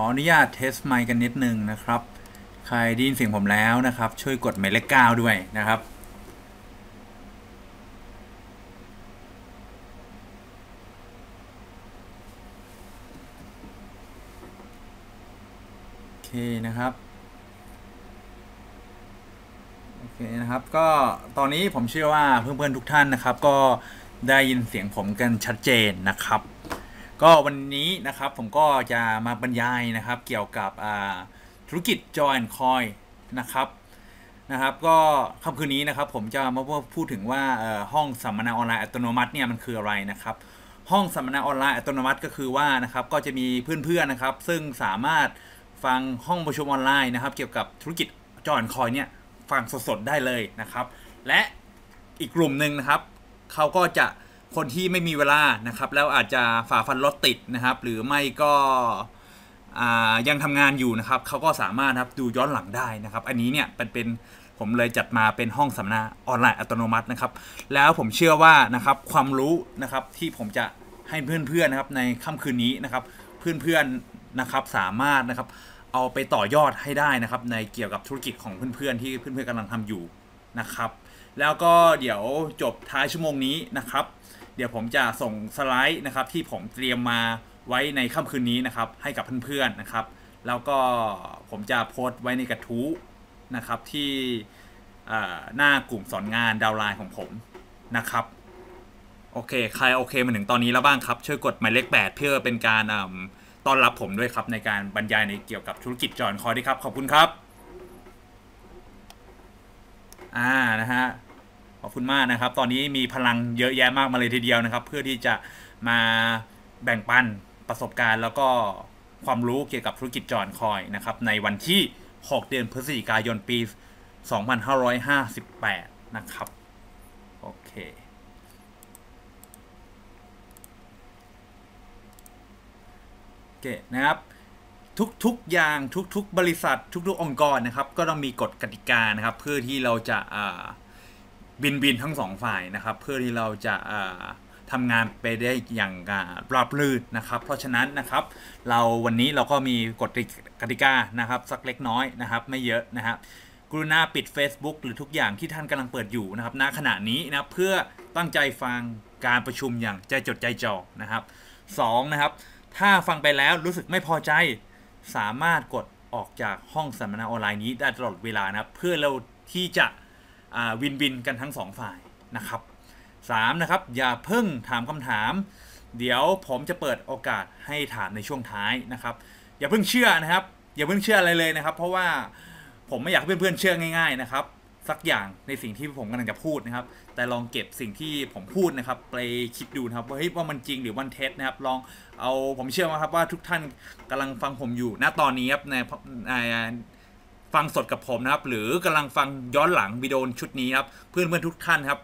ขออนุญาตเทสไมค์กันนิดนึงนะครับ ใครได้ยินเสียงผมแล้วนะครับ ช่วยกดหมายเลขเก้าด้วยนะครับ โอเคนะครับ โอเคนะครับ ก็ตอนนี้ผมเชื่อว่าเพื่อนๆทุกท่านนะครับ ก็ได้ยินเสียงผมกันชัดเจนนะครับก็วันนี้นะครับผมก็จะมาบรรยายนะครับ เกี่ยวกับธุรกิจจอยคอยนะครับนะครับ ก็ค่ำคืนนี้นะครับผมจะมาพูดถึงว่าห้องสัมมนาออนไลน์อัตโนมัติเนี่ยมันคืออะไรนะครับ ห้องสัมมนาออนไลน์อัตโนมัติก็คือว่านะครับก็จะมีเพื่อนๆนะครับ ซึ่งสามารถฟังห้องประชุมออนไลน์นะครับเกี่ยวกับธุรกิจจอยคอยเนี่ยฟังสดๆได้เลยนะครับ และอีกกลุ่มหนึ่งนะครับเขาก็จะคนที่ไม่มีเวลานะครับ แล้วอาจจะฝ่าฟันรถติดนะครับ หรือไม่ก็ยังทำงานอยู่นะครับเขาก็สามารถครับดูย้อนหลังได้นะครับ อันนี้เนี่ยเป็นปนผมเลยจัดมาเป็นห้องสัมมนาออนไลน์อัตโนมัตินะครับ แล้วผมเชื่อว่านะครับความรู้นะครับที่ผมจะให้เพื่อนๆนะครับ ในค่ำคืนนี้นะครับเพื่อนๆนะครับสามารถนะครับเอาไปต่อยอดให้ได้นะครับ ในเกี่ยวกับธุรกิจของเพื่อนๆ ที่เพื่อนๆกำลังทำอยู่นะครับ แล้วก็เดี๋ยวจบท้ายชั่วโมงนี้นะครับเดี๋ยวผมจะส่งสไลด์นะครับ ที่ผมเตรียมมาไว้ในค่ำคืนนี้นะครับ ให้กับเพื่อนๆนะครับ แล้วก็ผมจะโพสต์ไว้ในกระทู้นะครับ ที่หน้ากลุ่มสอนงานดาวไลน์ของผมนะครับ โอเค ใครโอเคมาถึงตอนนี้แล้วบ้างครับ ช่วยกดหมายเลข8เพื่อเป็นการต้อนรับผมด้วยครับ ในการบรรยายในเกี่ยวกับธุรกิจจอนคอยด้วยครับ ขอบคุณครับ อ่านะฮะขอบคุณมากนะครับ ตอนนี้มีพลังเยอะแยะมากมาเลยทีเดียวนะครับ เพื่อที่จะมาแบ่งปันประสบการณ์ แล้วก็ความรู้เกี่ยวกับธุรกิจจอนคอยนะครับ ในวันที่ 6 เดือนพฤศจิกายนปี 2558 นะครับ โอเคโอเค นะครับ ทุก ๆ อย่างทุกๆ บริษัททุก ๆ องค์กรนะครับ ก็ต้องมีกฎกติกานะครับ เพื่อที่เราจะอ่าบินบินทั้งสองฝ่าย นะ ครับ เพื่อที่เราจะทำงานไปได้อย่างราบรื่นนะครับ เพราะฉะนั้นนะครับ เราวันนี้เราก็มีกฎกติกานะครับ สักเล็กน้อยนะครับไม่เยอะนะครับกรุณาปิด Facebook หรือทุกอย่างที่ท่านกำลังเปิดอยู่นะครับ ณขณะนี้นะเพื่อตั้งใจฟังการประชุมอย่างใจจดใจจ่อนะครับ 2 นะครับ ถ้าฟังไปแล้วรู้สึกไม่พอใจสามารถกดออกจากห้องสัมมนาออนไลน์นี้ได้ตลอดเวลานะเพื่อเราที่จะวินวินกันทั้งสองฝ่ายนะครับ3นะครับอย่าเพิ่งถามคำถาม เดี๋ยว ผมจะเปิดโอกาสให้ถามในช่วงท้ายนะครับ อย่าเพิ่งเชื่อนะครับ อย่าเพิ่งเชื่ออะไรเลยนะครับเพราะว่าผมไม่อยากให้เพื่อนๆเชื่อง่ายๆนะครับสักอย่างในสิ่งที่ผมกำลังจะพูดนะครับ แต่ลองเก็บสิ่งที่ผมพูดนะครับไปคิดดูนะครับว่าเฮ้ยว่ามันจริงหรือมันเท็จนะครับลองเอาผมเชื่อมาครับว่าทุกท่านกำลังฟังผมอยู่ณตอนนี้ครับในฟังสดกับผมนะครับ หรือกำลังฟังย้อนหลังวิดีโอชุดนี้ครับเพื่อนเพื่อนทุกท่านครับ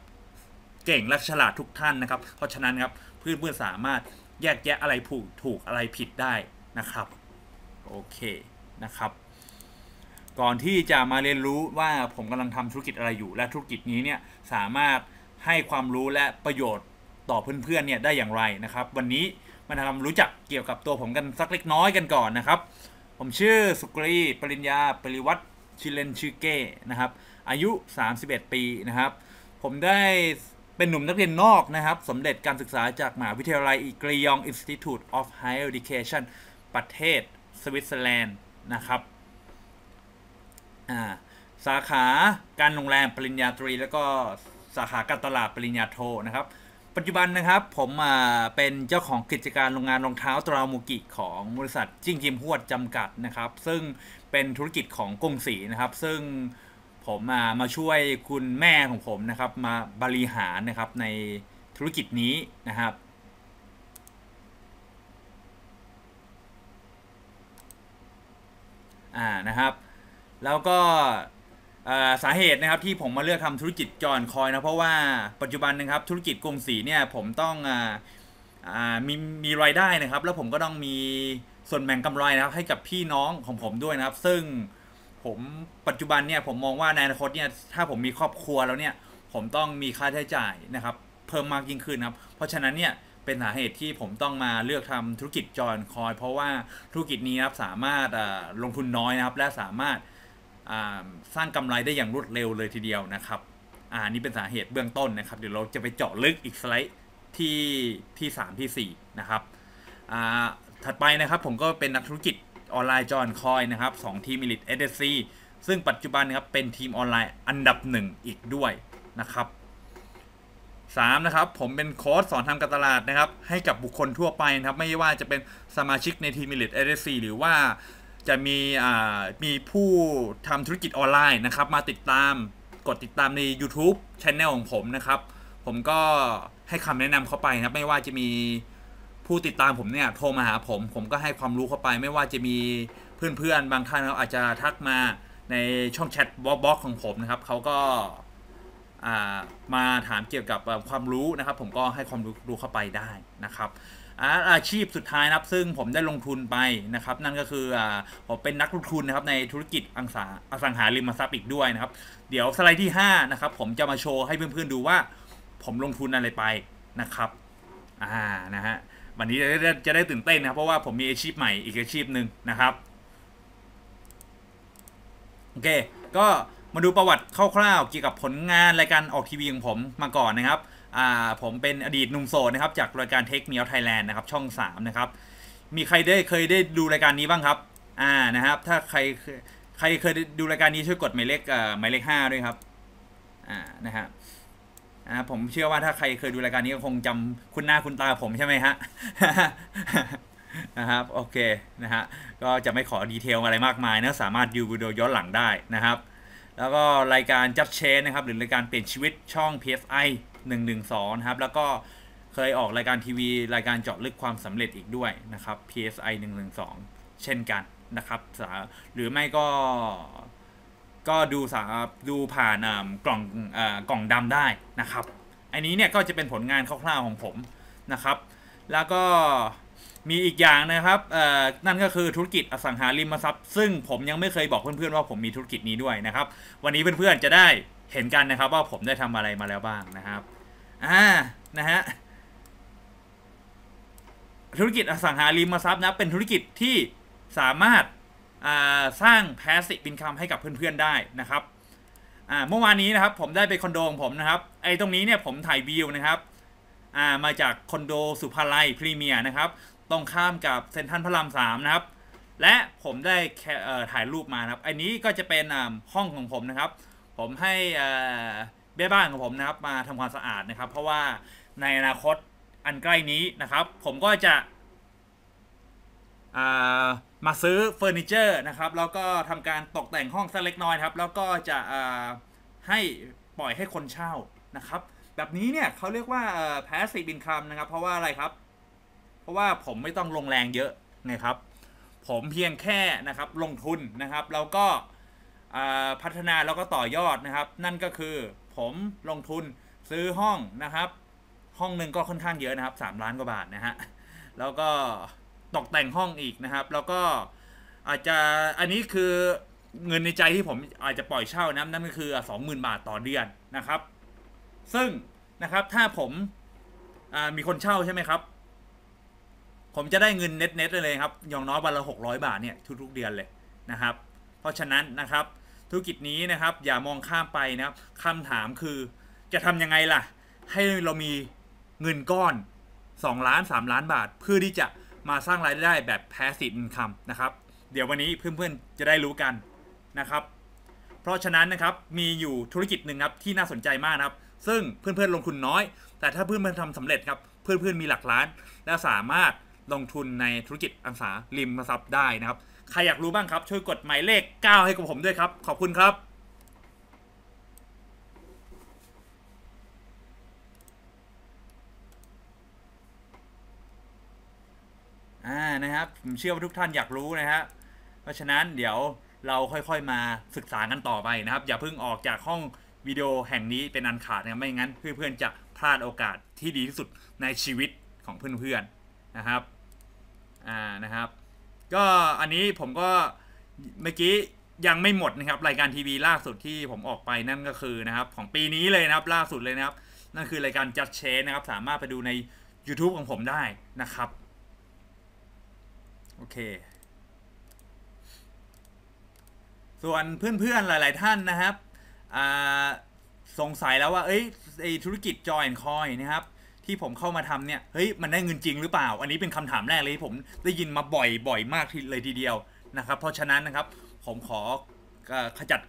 เก่งและฉลาดทุกท่านนะครับ เพราะฉะนั้นครับเพื่อนเพื่อนสามารถแยกแยะอะไรผูกถูกอะไรผิดได้นะครับ โอเคนะครับ ก่อนที่จะมาเรียนรู้ว่าผมกำลังทำธุรกิจอะไรอยู่ และธุรกิจนี้เนี่ยสามารถให้ความรู้และประโยชน์ต่อเพื่อนๆเนี่ยได้อย่างไรนะครับ วันนี้มาทำรู้จักเกี่ยวกับตัวผมกันสักเล็กน้อยกันก่อนนะครับผมชื่อสุกรี ปริญญาปริวัติชิเลนชิเก้นะครับ อายุ 31 ปีนะครับ ผมได้เป็นหนุ่มนักเรียนนอกนะครับสำเร็จการศึกษาจากมหาวิทยาลัย อีกรียอง Institute of Higher Education ประเทศสวิตเซอร์แลนด์นะครับ สาขาการโรงแรมปริญญาตรี แล้วก็สาขาการตลาดปริญญาโทนะครับปัจจุบันนะครับผมเป็นเจ้าของกิจการโรงงานรองเท้าตราโมกิของบริษัท จิ้งจิมฮวดจำกัดนะครับ ซึ่งเป็นธุรกิจของกงสี นะครับ ซึ่งผมมามาช่วยคุณแม่ของผมนะครับ มาบริหารนะครับในธุรกิจนี้นะครับ อ่านะครับ แล้วก็สาเหตุนะครับ ที่ผมมาเลือกทำธุรกิจจอนคอยนะ เพราะว่าปัจจุบันนะครับ ธุรกิจกรุงศรีเนี่ย ผมต้องมีมีรายได้นะครับ แล้วผมก็ต้องมีส่วนแบ่งกำไรนะครับให้กับพี่น้องของผมด้วยนะครับ ซึ่งผมปัจจุบันเนี่ย ผมมองว่าในอนาคตเนี่ย ถ้าผมมีครอบครัวแล้วเนี่ยผมต้องมีค่าใช้จ่ายนะครับเพิ่มมากยิ่งขึ้นนะครับ เพราะฉะนั้นเนี่ยเป็นสาเหตุที่ผมต้องมาเลือกทำธุรกิจจอนคอย เพราะว่าธุรกิจนี้ครับสามารถลงทุนน้อยนะครับและสามารถสร้างกำไรได้อย่างรวดเร็วเลยทีเดียวนะครับ อ่านี่เป็นสาเหตุเบื้องต้นนะครับเดี๋ยวเราจะไปเจาะลึกอีกสไลด์ที่ที่ 3 ที่4นะครับ อ่าถัดไปนะครับผมก็เป็นนักธุรกิจออนไลน์จอห์นคอยนะครับสองทีมมิลิตเอเดซีซึ่งปัจจุบันนะครับเป็นทีมออนไลน์อันดับหนึ่งอีกด้วยนะครับ 3 นะครับผมเป็นโค้ดสอนทำการตลาดนะครับ ให้กับบุคคลทั่วไปนะครับไม่ว่าจะเป็นสมาชิกในทีมมิลิตเอเดซีหรือว่าจะมี อ่า มีผู้ทำธุรกิจออนไลน์นะครับ มาติดตามกดติดตามใน YouTube c h anel ของผมนะครับ ผมก็ให้คำแนะนำเขาไปนะไม่ว่าจะมีผู้ติดตาม ผม เนี่ย โทรมาหาผม ผมก็ให้ความรู้เข้าไป ไม่ว่าจะมีเพื่อน ๆ บางท่านเขาอาจจะทัก มาในช่องแชทบล็อกของผมนะครับ เขาก็มาถามเกี่ยวกับความรู้นะครับ ผมก็ให้ความรู้เข้าไปได้นะครับอาชีพสุดท้ายนะครับ ซึ่งผมได้ลงทุนไปนะครับ นั่นก็คืออผมเป็นนักลงทุนนะครับ ในธุรกิจ อังสาอสังหาริมทรัพย์อีกด้วยนะครับ เดี๋ยวสไลด์ที่5นะครับผมจะมาโชว์ให้เพื่อนๆดูว่า ผมลงทุนอะไรไปนะครับอ่านะฮะวันนี้จะได้จะได้ตื่นเต้นนะครับเพราะว่าผมมีอาชีพใหม่อีกอาชีพหนึ่งนะครับโอเค ก็มาดูประวัติคร่าวๆเกี่ยวกับผลงานรายการออกทีวีของผมมาก่อนนะครับผมเป็นอดีตหนุ่มโสดนะครับ จาก รายการเทคเมียลไทยแลนด์นะครับช่อง3นะครับมีใครได้เคยได้ ดูรายการนี้บ้างครับอ่านะครับถ้า ใครใครเคยดูรายการนี้ช่วย กดหมายเลขหมายเลขห้าด้วยครับอ่านะับอ่าผมเชื่อว่าถ้าใครเคยดู รายการนี้ก็คงจำคุณหน้าคุณตา ผม ใช่ไหมฮะนะครับ โอเคนะฮะก็จะไม่ขอดีเทลอะไรมากมายนะสามารถ ดูวิดีโอย้อนหลังได้นะครับแล้วก็รายการจัดเชนนะครับหรือรายการเปลี่ยนชีวิตช่อง PSI 112นะครับแล้วก็เคยออกรายการทีวี รายการเจาะลึกความสำเร็จอีกด้วยนะครับ PSI 112 เช่นกันนะครับหรือไม่ก็ก็ดูสาดูผ่านกล่องกล่องดำได้นะครับ อันนี้เนี่ยก็จะเป็นผลงานคร่าวๆของผมนะครับ แล้วก็มีอีกอย่างนะครับ นั่นก็คือธุรกิจอสังหาริมทรัพย์ซึ่งผมยังไม่เคยบอกเพื่อนๆ ว่าผมมีธุรกิจนี้ด้วยนะครับ วันนี้เพื่อนๆจะได้เห็นกันนะครับว่าผมได้ทำอะไรมาแล้วบ้างนะครับ อ่า นะฮะ ธุรกิจอสังหาริมทรัพย์นะเป็นธุรกิจที่สามารถสร้างแพสซีฟอินคัมให้กับเพื่อนๆได้นะครับเมื่อวานนี้นะครับ ผมได้ไปคอนโดของผมนะครับ ไอ้ตรงนี้เนี่ยผมถ่ายวิวนะครับมาจากคอนโดสุภาลัยพรีเมียร์นะครับ ตรงข้ามกับเซ็นทรัลพระรามสามนะครับ และผมได้ถ่ายรูปมานะครับ อันนี้ก็จะเป็นห้องของผมนะครับผมให้เบี้ยบ้านของผมนะครับมาทำความสะอาดนะครับ เพราะว่าในอนาคตอันใกล้นี้นะครับ ผมก็จะมาซื้อเฟอร์นิเจอร์นะครับ แล้วก็ทำการตกแต่งห้องสักเล็กน้อยครับ แล้วก็จะให้ปล่อยให้คนเช่านะครับ แบบนี้เนี่ยเขาเรียกว่าแพสซีบินค c o นะครับ เพราะว่าอะไรครับ เพราะว่าผมไม่ต้องลงแรงเยอะนะครับ ผมเพียงแค่นะครับ ลงทุนนะครับ แล้วก็พัฒนาแล้วก็ต่อยอดนะครับ นั่นก็คือผมลงทุนซื้อห้องนะครับ ห้องหนึ่งก็ค่อนข้างเยอะนะครับ 3 ล้านกว่าบาทนะฮะแล้วก็ตกแต่งห้องอีกนะครับแล้วก็อาจจะอันนี้คือเงินในใจที่ผมอาจจะปล่อยเช่านะนั่นก็คือ20,000บาทต่อเดือนนะครับซึ่งนะครับถ้าผมมีคนเช่าใช่ไหมครับ ผมจะได้เงินเน็ตๆเลยครับอย่างน้อยวันละ600บาทเนี่ยทุกๆเดือนเลยนะครับ เพราะฉะนั้นนะครับธุรกิจนี้นะครับ อย่ามองข้ามไปนะครับคำถามคือจะทำยังไงล่ะ ให้เรามีเงินก้อน 2 ล้าน 3 ล้านบาท เพื่อที่จะมาสร้างรายได้แบบแพสซีฟอินคัมนะครับ เดี๋ยววันนี้เพื่อนๆจะได้รู้กันนะครับ เพราะฉะนั้นนะครับมีอยู่ธุรกิจหนึ่งครับที่น่าสนใจมากนะครับ ซึ่งเพื่อนๆลงทุนน้อย แต่ถ้าเพื่อนๆทำสำเร็จครับเพื่อนๆมีหลักล้านและสามารถลงทุนในธุรกิจอังสาริมทรัพย์ได้นะครับใครอยากรู้บ้างครับช่วยกดหมายเลข 9 ให้กับผมด้วยครับ ขอบคุณครับ อ่านะครับผมเชื่อว่าทุกท่านอยากรู้นะฮะเพราะฉะนั้นเดี๋ยวเราค่อยๆมาศึกษากันต่อไปนะครับ อย่าเพิ่งออกจากห้องวิดีโอแห่งนี้เป็นอันขาดนะไม่งั้นเพื่อนๆจะพลาดโอกาสที่ดีที่สุดในชีวิตของเพื่อนๆนะครับ อ่านะครับก็อันนี้ผมก็เมื่อกี้ยังไม่หมดนะครับ รายการทีวี ล่าสุดที่ผมออกไปนั่นก็คือนะครับ ของปีนี้เลยนะครับ ล่าสุดเลยนะครับ นั่นคือรายการจัดเชนนะครับ สามารถไปดูใน YouTube ของผมได้นะครับ โอเค ส่วนเพื่อนๆหลายๆท่านนะครับ สงสัยแล้วว่าเอ้ยธุรกิจจอยแอนคอยนะครับที่ผมเข้ามาทำเนี่ยเฮ้ยมันได้เงินจริงหรือเปล่า อันนี้เป็นคำถามแรกเลยที่ผมได้ยินมาบ่อยบ่อยมากทีเลยทีเดียวนะครับ เพราะฉะนั้นนะครับผมขอขจัด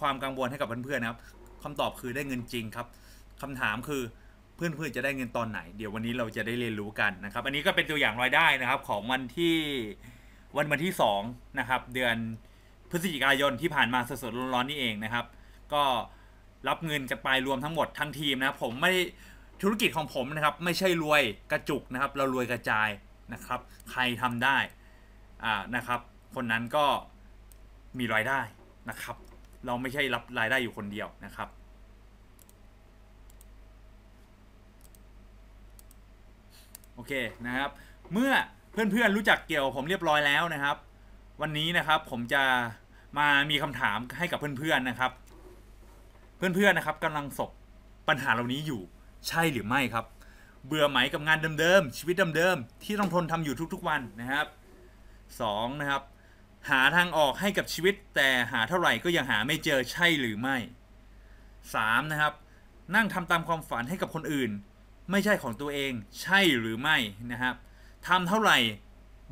ความกังวลให้กับเพื่อนๆนะครับคำตอบคือได้เงินจริงครับคำถามคือเพื่อนๆจะได้เงินตอนไหนเดี๋ยววันนี้เราจะได้เรียนรู้กันนะครับ อันนี้ก็เป็นตัวอย่างรายได้นะครับ ของวันที่วันวันที่2นะครับเดือนพฤศจิกายนที่ผ่านมาสดๆร้อนๆนี่เองนะครับ ก็รับเงินกันไปรวมทั้งหมดทั้งทีมนะผมไม่ธุรกิจของผมนะครับ ไม่ใช่รวยกระจุกนะครับ เรารวยกระจายนะครับ ใครทำได้ อ่านะครับ คนนั้นก็มีรายได้นะครับ เราไม่ใช่รับรายได้อยู่คนเดียวนะครับ โอเคนะครับ เมื่อเพื่อนเพื่อนรู้จักเกี่ยว ผมเรียบร้อยแล้วนะครับ วันนี้นะครับ ผมจะมามีคำถามให้กับเพื่อนเพื่อนนะครับ เพื่อนเพื่นนะครับ กำลังสบปัญหาเหล่านี้อยู่ใช่หรือไม่ครับ เบื่อไหมกับงานเดิมๆชีวิตเดิมๆที่ต้องทนทำอยู่ทุกๆวันนะครับ 2. นะครับ หาทางออกให้กับชีวิตแต่หาเท่าไหร่ก็ยังหาไม่เจอใช่หรือไม่ 3. นะครับ นั่งทำตามความฝันให้กับคนอื่นไม่ใช่ของตัวเองใช่หรือไม่นะครับทำเท่าไหร่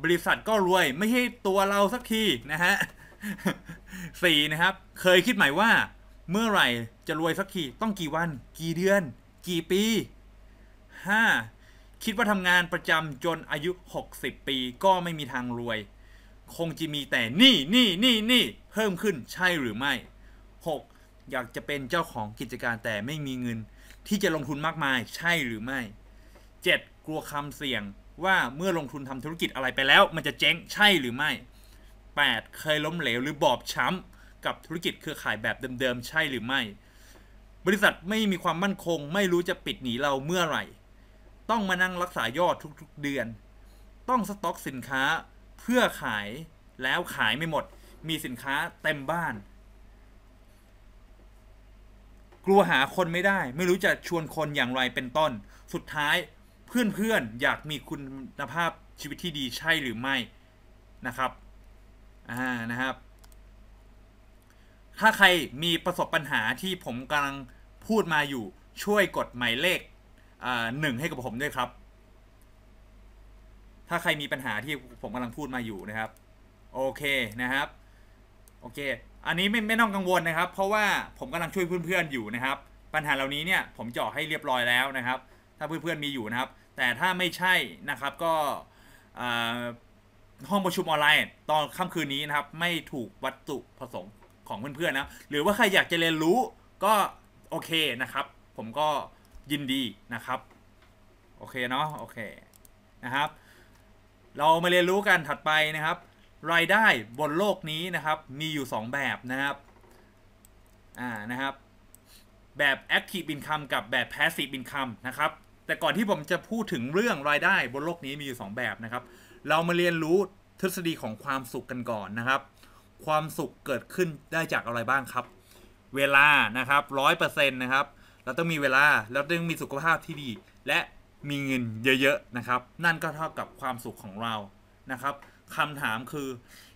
บริษัทก็รวยไม่ใช่ตัวเราสักทีนะฮะสี่นะครับ เคยคิดหมว่าเมื่อไหร่จะรวยสักทีต้องกี่วันกี่เดือนกี่ปี 5. คิดว่าทำงานประจำจนอายุ 60 ปีก็ไม่มีทางรวย คงจะมีแต่นี่นี่นี่นี่เพิ่มขึ้นใช่หรือไม่ 6. อยากจะเป็นเจ้าของกิจการแต่ไม่มีเงิน ที่จะลงทุนมากมายใช่หรือไม่ 7. กลัวคำเสี่ยงว่าเมื่อลงทุนทำธุรกิจอะไรไปแล้ว มันจะเจ๊งใช่หรือไม่ 8. เคยล้มเหลวหรือบอบช้ำกับธุรกิจเครือข่ายแบบเดิมๆใช่หรือไม่บริษัทไม่มีความมั่นคง ไม่รู้จะปิดหนีเราเมื่อ ไหร่ ต้องมานั่งรักษายอดทุก ๆ เดือน ต้องสต็อกสินค้าเพื่อขายแล้วขายไม่หมด มีสินค้าเต็มบ้าน กลัวหาคนไม่ได้ ไม่รู้จะชวนคนอย่างไรเป็นต้น สุดท้ายเพื่อนๆอยากมีคุณภาพชีวิตที่ดีใช่หรือไม่นะครับ อ่านะครับถ้าใครมีประสบปัญหาที่ผมกำลังพูดมาอยู่ช่วยกดหมายเลขหนึ่งให้กับผมด้วยครับ ถ้าใครมีปัญหาที่ผมกำลังพูดมาอยู่นะครับ โอเคนะครับ โอเค อันนี้ไม่ไม่ต้องกังวลนะครับ เพราะว่าผมกำลังช่วยเพื่อนๆอยู่นะครับ ปัญหาเหล่านี้เนี่ยผมจาะให้เรียบร้อยแล้วนะครับ ถ้าเพื่อนๆมีอยู่นะครับ แต่ถ้าไม่ใช่นะครับก็ห้องประชุมออนไลน์ ตอนค่ำคืนนี้นะครับ ไม่ถูกวัตถุประสงค์ของเพื่อนๆนะ หรือว่าใครอยากจะเรียนรู้ก็โอเคนะครับ ผมก็ยินดีนะครับ โอเคเนาะ โอเค นะครับ เรามาเรียนรู้กันถัดไปนะครับ รายได้บนโลกนี้นะครับ มีอยู่ 2 แบบนะครับ อ่า นะครับ แบบ active income กับแบบ passive income นะครับ แต่ก่อนที่ผมจะพูดถึงเรื่องรายได้บนโลกนี้มีอยู่ 2 แบบนะครับ เรามาเรียนรู้ทฤษฎีของความสุขกันก่อนนะครับความสุขเกิดขึ้นได้จากอะไรบ้างครับ เวลานะครับร้อยเปอร์เซ็นต์นะครับเราต้องมีเวลาเราต้องมีสุขภาพที่ดี และมีเงินเยอะๆนะครับ นั่นก็เท่ากับความสุขของเรานะครับคำถามคือ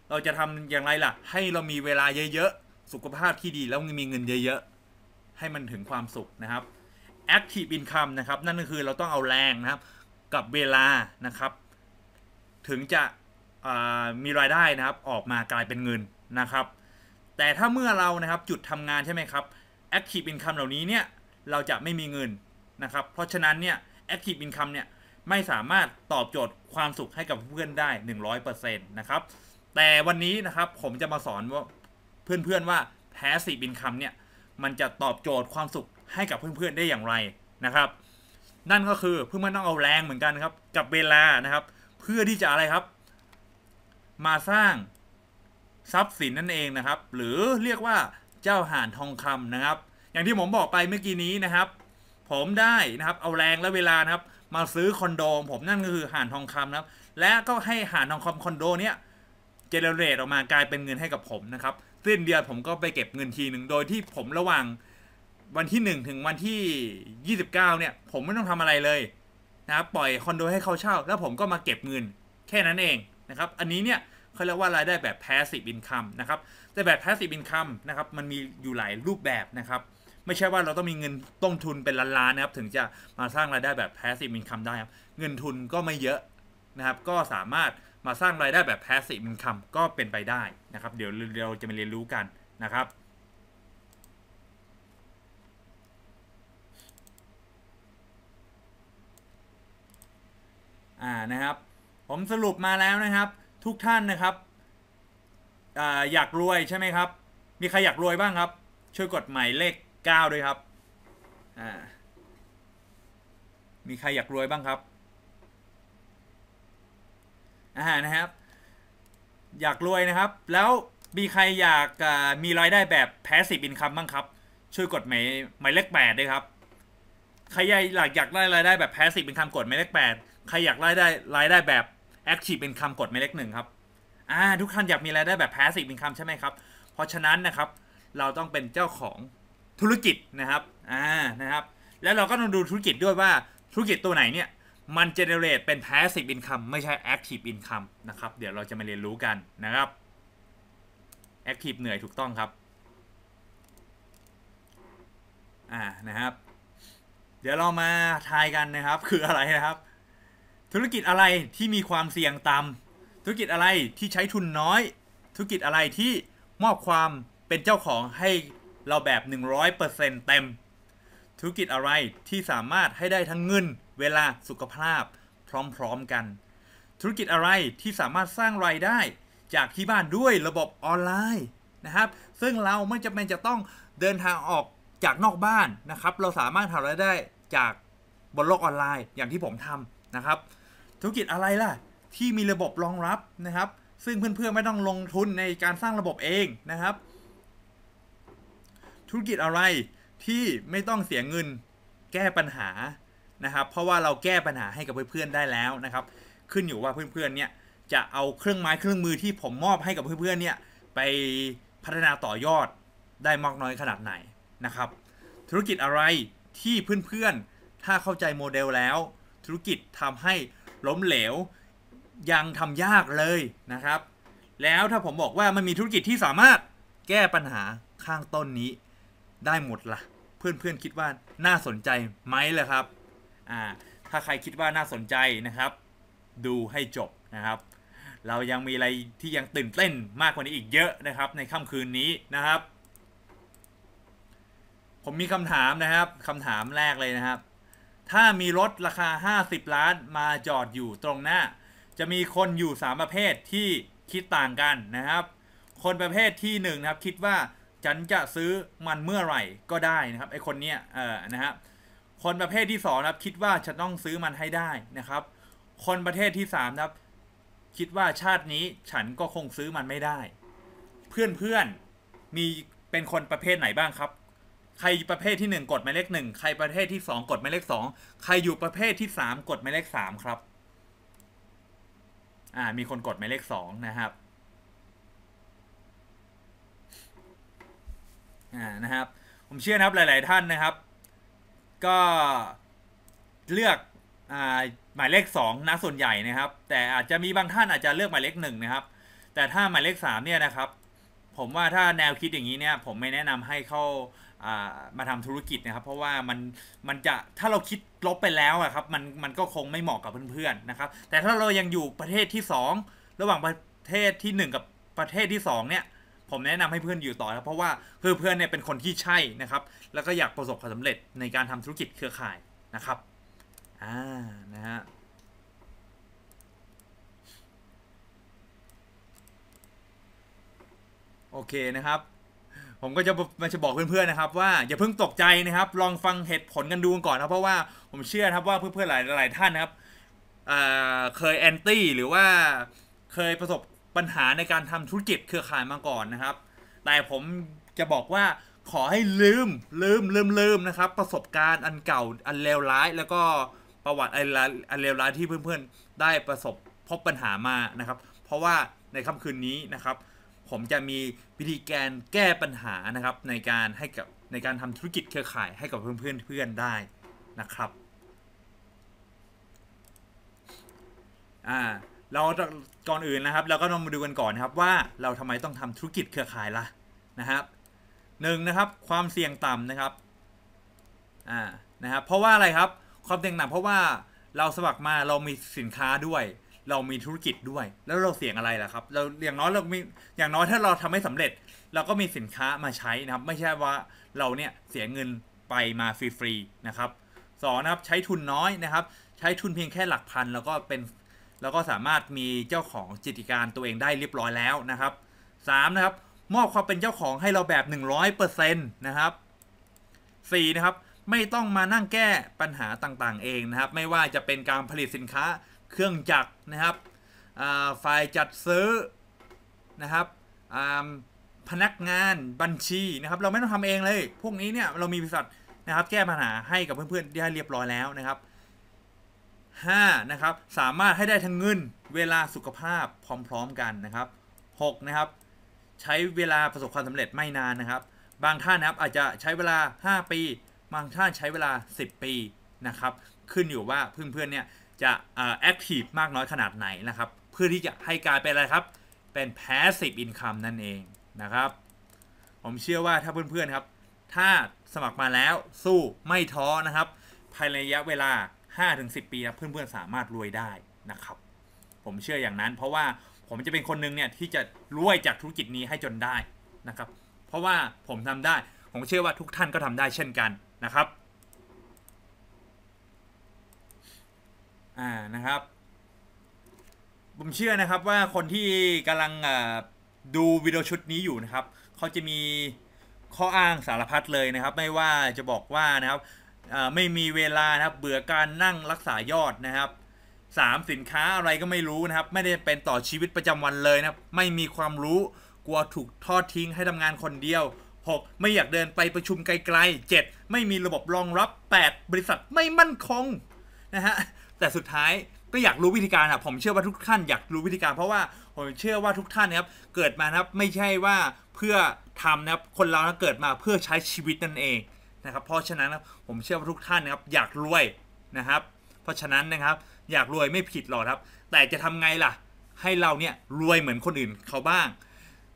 เราจะทำอย่างไรล่ะ ให้เรามีเวลาเยอะๆสุขภาพที่ดี แล้วมีเงินเยอะๆให้มันถึงความสุขนะครับ active income นะครับ นั่นก็คือเราต้องเอาแรงนะครับกับเวลานะครับ ถึงจะมีรายได้นะครับออกมากลายเป็นเงินนะครับแต่ถ้าเมื่อเรานะครับจุดทำงานใช่ไหมครับ active income เหล่านี้เนี่ยเราจะไม่มีเงินนะครับเพราะฉะนั้นเนี่ย active income เนี่ยไม่สามารถตอบโจทย์ความสุขให้กับเพื่อนได้100%นะครับแต่วันนี้นะครับผมจะมาสอนว่าเพื่อนๆว่า passive income เนี่ยมันจะตอบโจทย์ความสุขให้กับเพื่อนๆได้อย่างไรนะครับ นั่นก็คือเพื่อนๆต้องเอาแรงเหมือนกันครับ กับเวลานะครับ เพื่อที่จะอะไรครับ มาสร้างทรัพย์สินนั่นเองนะครับ หรือเรียกว่าเจ้าห่านทองคำนะครับ อย่างที่ผมบอกไปเมื่อกี้นี้นะครับ ผมได้นะครับ เอาแรงและเวลานะครับ มาซื้อคอนโด ผมนั่นก็คือห่านทองคำนะครับ และก็ให้ห่านทองคำคอนโดเนี้ยเจเนเรตออกมากลายเป็นเงินให้กับผมนะครับสิ้นเดือนผมก็ไปเก็บเงินทีหนึ่งโดยที่ผมระหว่างวันที่ 1 ถึงวันที่29เนี่ยผมไม่ต้องทำอะไรเลยนะครับปล่อยคอนโดให้เขาเช่า แล้วผมก็มาเก็บเงิน แค่นั้นเองนะครับ อันนี้เนี่ยเขาเรียกว่ารายได้แบบ passive income นะครับแต่แบบ passive income นะครับ มันมีอยู่หลายรูปแบบนะครับ ไม่ใช่ว่าเราต้องมีเงินต้นทุนเป็นล้านๆนะครับ ถึงจะมาสร้างรายได้แบบ passive income ได้ครับ เงินทุนก็ไม่เยอะนะครับ ก็สามารถมาสร้างรายได้แบบ passive income ก็เป็นไปได้นะครับ เดี๋ยวเราจะมาเรียนรู้กันนะครับ อ่านะครับ ผมสรุปมาแล้วนะครับทุกท่านนะครับออยากรวยใช่ไหมครับ มีใครอยากรวยบ้างครับ ช่วยกดหมายเลข 9 ด้วยครับมีใครอยากรวยบ้างครับอ่านะครับ อยากรวยนะครับ แล้วมีใครอยากมีรายได้แบบแพสซีฟอินคัมบ้างครับ ช่วยกดหมายหมายเลขแปดด้วยครับใครอยากอยากได้รายได้แบบแพสซีฟอินคัมกดหมายเลขแปดใครอยากรายได้รายได้แบบ Active Income กดไม่เล็กหนึ่งครับ อ่า ทุกท่านอยากมีรายได้แบบ Passive Income ใช่ไหมครับ เพราะฉะนั้นนะครับ เราต้องเป็นเจ้าของธุรกิจนะครับ อ่า นะครับ แล้วเราก็ต้องดูธุรกิจด้วยว่าธุรกิจตัวไหนเนี่ย มันเจเนเรตเป็น Passive Income ไม่ใช่ Active Income นะครับเดี๋ยวเราจะมาเรียนรู้กันนะครับ Active เหนื่อยถูกต้องครับ อ่า นะครับ เดี๋ยวเรามาทายกันนะครับ คืออะไรนะครับธุรกิจอะไรที่มีความเสี่ยงต่ำ ธุรกิจอะไรที่ใช้ทุนน้อย ธุรกิจอะไรที่มอบความเป็นเจ้าของให้เราแบบ 100%เต็ม ธุรกิจอะไรที่สามารถให้ได้ทั้งเงิน เวลาสุขภาพพร้อมๆกัน ธุรกิจอะไรที่สามารถสร้างรายได้จากที่บ้านด้วยระบบออนไลน์นะครับ ซึ่งเราไม่จำเป็นจะต้องเดินทางออกจากนอกบ้านนะครับ เราสามารถหารายได้จากบนโลกออนไลน์อย่างที่ผมทำนะครับธุรกิจอะไรล่ะ ที่มีระบบรองรับนะครับ ซึ่งเพื่อนๆไม่ต้องลงทุนในการสร้างระบบเองนะครับ ธุรกิจอะไรที่ไม่ต้องเสียเงินแก้ปัญหานะครับ เพราะว่าเราแก้ปัญหาให้กับเพื่อนๆได้แล้วนะครับ ขึ้นอยู่ว่าเพื่อนๆเนี่ยจะเอาเครื่องไม้เครื่องมือที่ผมมอบให้กับเพื่อนๆเนี่ยไปพัฒนาต่อยอดได้มากน้อยขนาดไหนนะครับ ธุรกิจอะไรที่เพื่อนๆ ถ้าเข้าใจโมเดลแล้วธุรกิจทำให้ล้มเหลวยังทำยากเลยนะครับ แล้วถ้าผมบอกว่ามันมีธุรกิจที่สามารถแก้ปัญหาข้างต้นนี้ ได้หมดละ่ะ เพื่อนๆคิดว่าน่าสนใจไหมล่ะครับอ่าถ้าใครคิดว่าน่าสนใจนะครับ ดูให้จบนะครับ เรายังมีอะไรที่ยังตื่นเต้นมากกว่านี้อีกเยอะนะครับ ในค่ำคืนนี้นะครับ ผมมีคำถามนะครับคำถามแรกเลยนะครับถ้ามีรถราคา 50 ล้านมาจอดอยู่ตรงหน้า จะมีคนอยู่ 3 ประเภทที่คิดต่างกันนะครับ คนประเภทที่ 1 นะครับ คิดว่าฉันจะซื้อมันเมื่อไหร่ก็ได้นะครับไอคนเนี้ยเออนะครับคนประเภทที่2นะครับ คิดว่าจะต้องซื้อมันให้ได้นะครับ คนประเภทที่3นะครับ คิดว่าชาตินี้ ฉันก็คงซื้อมันไม่ได้เพื่อนๆมีเป็นคนประเภทไหนบ้างครับใครประเภทที่ 1 กดหมายเลขหนึ่งใครประเภทที่ 2 กดหมายเลข 2 ใครอยู่ประเภทที่ 3 กดหมายเลข3ครับ อ่า มีคนกดหมายเลข2นะครับ อ่า นะครับ ผมเชื่อนะครับหลาย ๆ ท่านนะครับ ก็เลือก อ่า หมายเลข2นะส่วนใหญ่นะครับ แต่อาจจะมีบางท่านอาจจะเลือกหมายเลขหนึ่งนะครับ แต่ถ้าหมายเลข3เนี่ยนะครับ ผมว่าถ้าแนวคิดอย่างนี้เนี่ยผมไม่แนะนำให้เข้ามาทำธุรกิจนะครับเพราะว่ามันมันจะถ้าเราคิดลบไปแล้วอะครับ มันมันก็คงไม่เหมาะกับเพื่อน ๆนะครับ แต่ถ้าเรายังอยู่ประเทศที่2ระหว่างประเทศที่1กับประเทศที่2เนี่ย ผมแนะนำให้เพื่อนอยู่ต่อครับเพราะว่าเพื่อนเพื่อนเนี่ยเป็นคนที่ใช่นะครับ แล้วก็อยากประสบความสำเร็จในการทำธุรกิจเครือข่ายนะครับ อ่านะฮะโอเคนะครับผมก็จะมันจะบอกเพื่อนๆนะครับว่าอย่าเพิ่งตกใจนะครับ ลองฟังเหตุผลกันดูก่อนนะเพราะว่าผมเชื่อครับว่าเพื่อนๆ หลายหลายท่านนะครับเคยแอนตี้หรือว่าเคยประสบปัญหาในการทำธุรกิจเครือข่ายมาก่อนนะครับ แต่ผมจะบอกว่าขอให้ลืมลืมลืมลืมนะครับ ประสบการณ์อันเก่าอันเลวร้าย แล้วก็ประวัติอันเลวร้ายที่เพื่อนๆ ได้ประสบพบปัญหามานะครับ เพราะว่าในค่ำคืนนี้นะครับผมจะมีวิธีการแก้ปัญหานะครับ ในการให้กับในการทำธุรกิจเครือข่ายให้กับเพื่อนๆเพื่อนได้นะครับอ่า เราก่อนอื่นนะครับเราก็ต้องมาดูกันก่อนนะครับ ว่าเราทำไมต้องทำธุรกิจเครือข่ายล่ะนะครับหนึ่งนะครับ ความเสี่ยงต่ำนะครับอ่านะครับ เพราะว่าอะไรครับ ความเสี่ยงต่ำเพราะว่าเราสมัครมาเรามีสินค้าด้วยเรามีธุรกิจด้วย แล้วเราเสี่ยงอะไรล่ะครับ เราอย่างน้อยเรามีอย่างน้อยถ้าเราทำให้สำเร็จ เราก็มีสินค้ามาใช้นะครับ ไม่ใช่ว่าเราเนี่ยเสียเงินไปมาฟรีๆนะครับสองนะครับใช้ทุนน้อยนะครับใช้ทุนเพียงแค่หลักพันแล้วก็เป็นแล้วก็สามารถมีเจ้าของจิตการตัวเองได้เรียบร้อยแล้วนะครับสามนะครับมอบความเป็นเจ้าของให้เราแบบ 100%นะครับสี่นะครับไม่ต้องมานั่งแก้ปัญหาต่างๆเองนะครับ ไม่ว่าจะเป็นการผลิตสินค้าเครื่องจักรนะครับฝ่ายจัดซื้อนะครับ พนักงานบัญชีนะครับ เราไม่ต้องทำเองเลย พวกนี้เนี่ยเรามีบริษัทนะครับแก้ปัญหาให้กับเพื่อนๆได้เรียบร้อยแล้วนะครับ5นะครับสามารถให้ได้ทั้งเงิน เวลาสุขภาพพร้อมๆกันนะครับ6นะครับใช้เวลาประสบความสำเร็จไม่นานนะครับ บางท่านนะครับอาจจะใช้เวลา 5 ปี บางท่านใช้เวลา 10 ปีนะครับ ขึ้นอยู่ว่าเพื่อนๆเนี่ยจะแอคทีฟมากน้อยขนาดไหนนะครับเพื่อที่จะให้กลายเป็นอะไรครับ เป็นแพสซีฟอินคัมนั่นเองนะครับ ผมเชื่อว่าถ้าเพื่อนๆครับ ถ้าสมัครมาแล้วสู้ไม่ท้อนะครับ ภายในระยะเวลา 5-10 ปีนะเพื่อนๆสามารถรวยได้นะครับ ผมเชื่ออย่างนั้น เพราะว่าผมจะเป็นคนหนึ่งเนี่ยที่จะรวยจากธุรกิจนี้ให้จนได้นะครับ เพราะว่าผมทำได้ ผมเชื่อว่าทุกท่านก็ทำได้เช่นกันนะครับอ่านะครับผมเชื่อนะครับว่าคนที่กำลังดูวิดีโอชุดนี้อยู่นะครับ เขาจะมีข้ออ้างสารพัดเลยนะครับ ไม่ว่าจะบอกว่านะครับไม่มีเวลานะครับเบื่อการนั่งรักษายอดนะครับสามสินค้าอะไรก็ไม่รู้นะครับ ไม่ได้เป็นต่อชีวิตประจำวันเลยนะครับ ไม่มีความรู้ กลัวถูกทอดทิ้งให้ทำงานคนเดียว 6. ไม่อยากเดินไปประชุมไกลๆ 7. ไม่มีระบบรองรับ 8. บริษัทไม่มั่นคงนะฮะแต่สุดท้ายก็อยากรู้วิธีการครับผมเชื่อว่าทุกท่านอยากรู้วิธีการเพราะว่าผมเชื่อว่าทุกท่านนะครับเกิดมานะครับไม่ใช่ว่าเพื่อทำนะครับคนเรานะเกิดมาเพื่อใช้ชีวิตนั่นเองนะครับ เพราะฉะนั้นผมเชื่อว่าทุกท่านนะครับอยากรวยนะครับ เพราะฉะนั้นนะครับอยากรวยไม่ผิดหรอกครับ แต่จะทำไงล่ะ ให้เราเนี่ยรวยเหมือนคนอื่นเขาบ้าง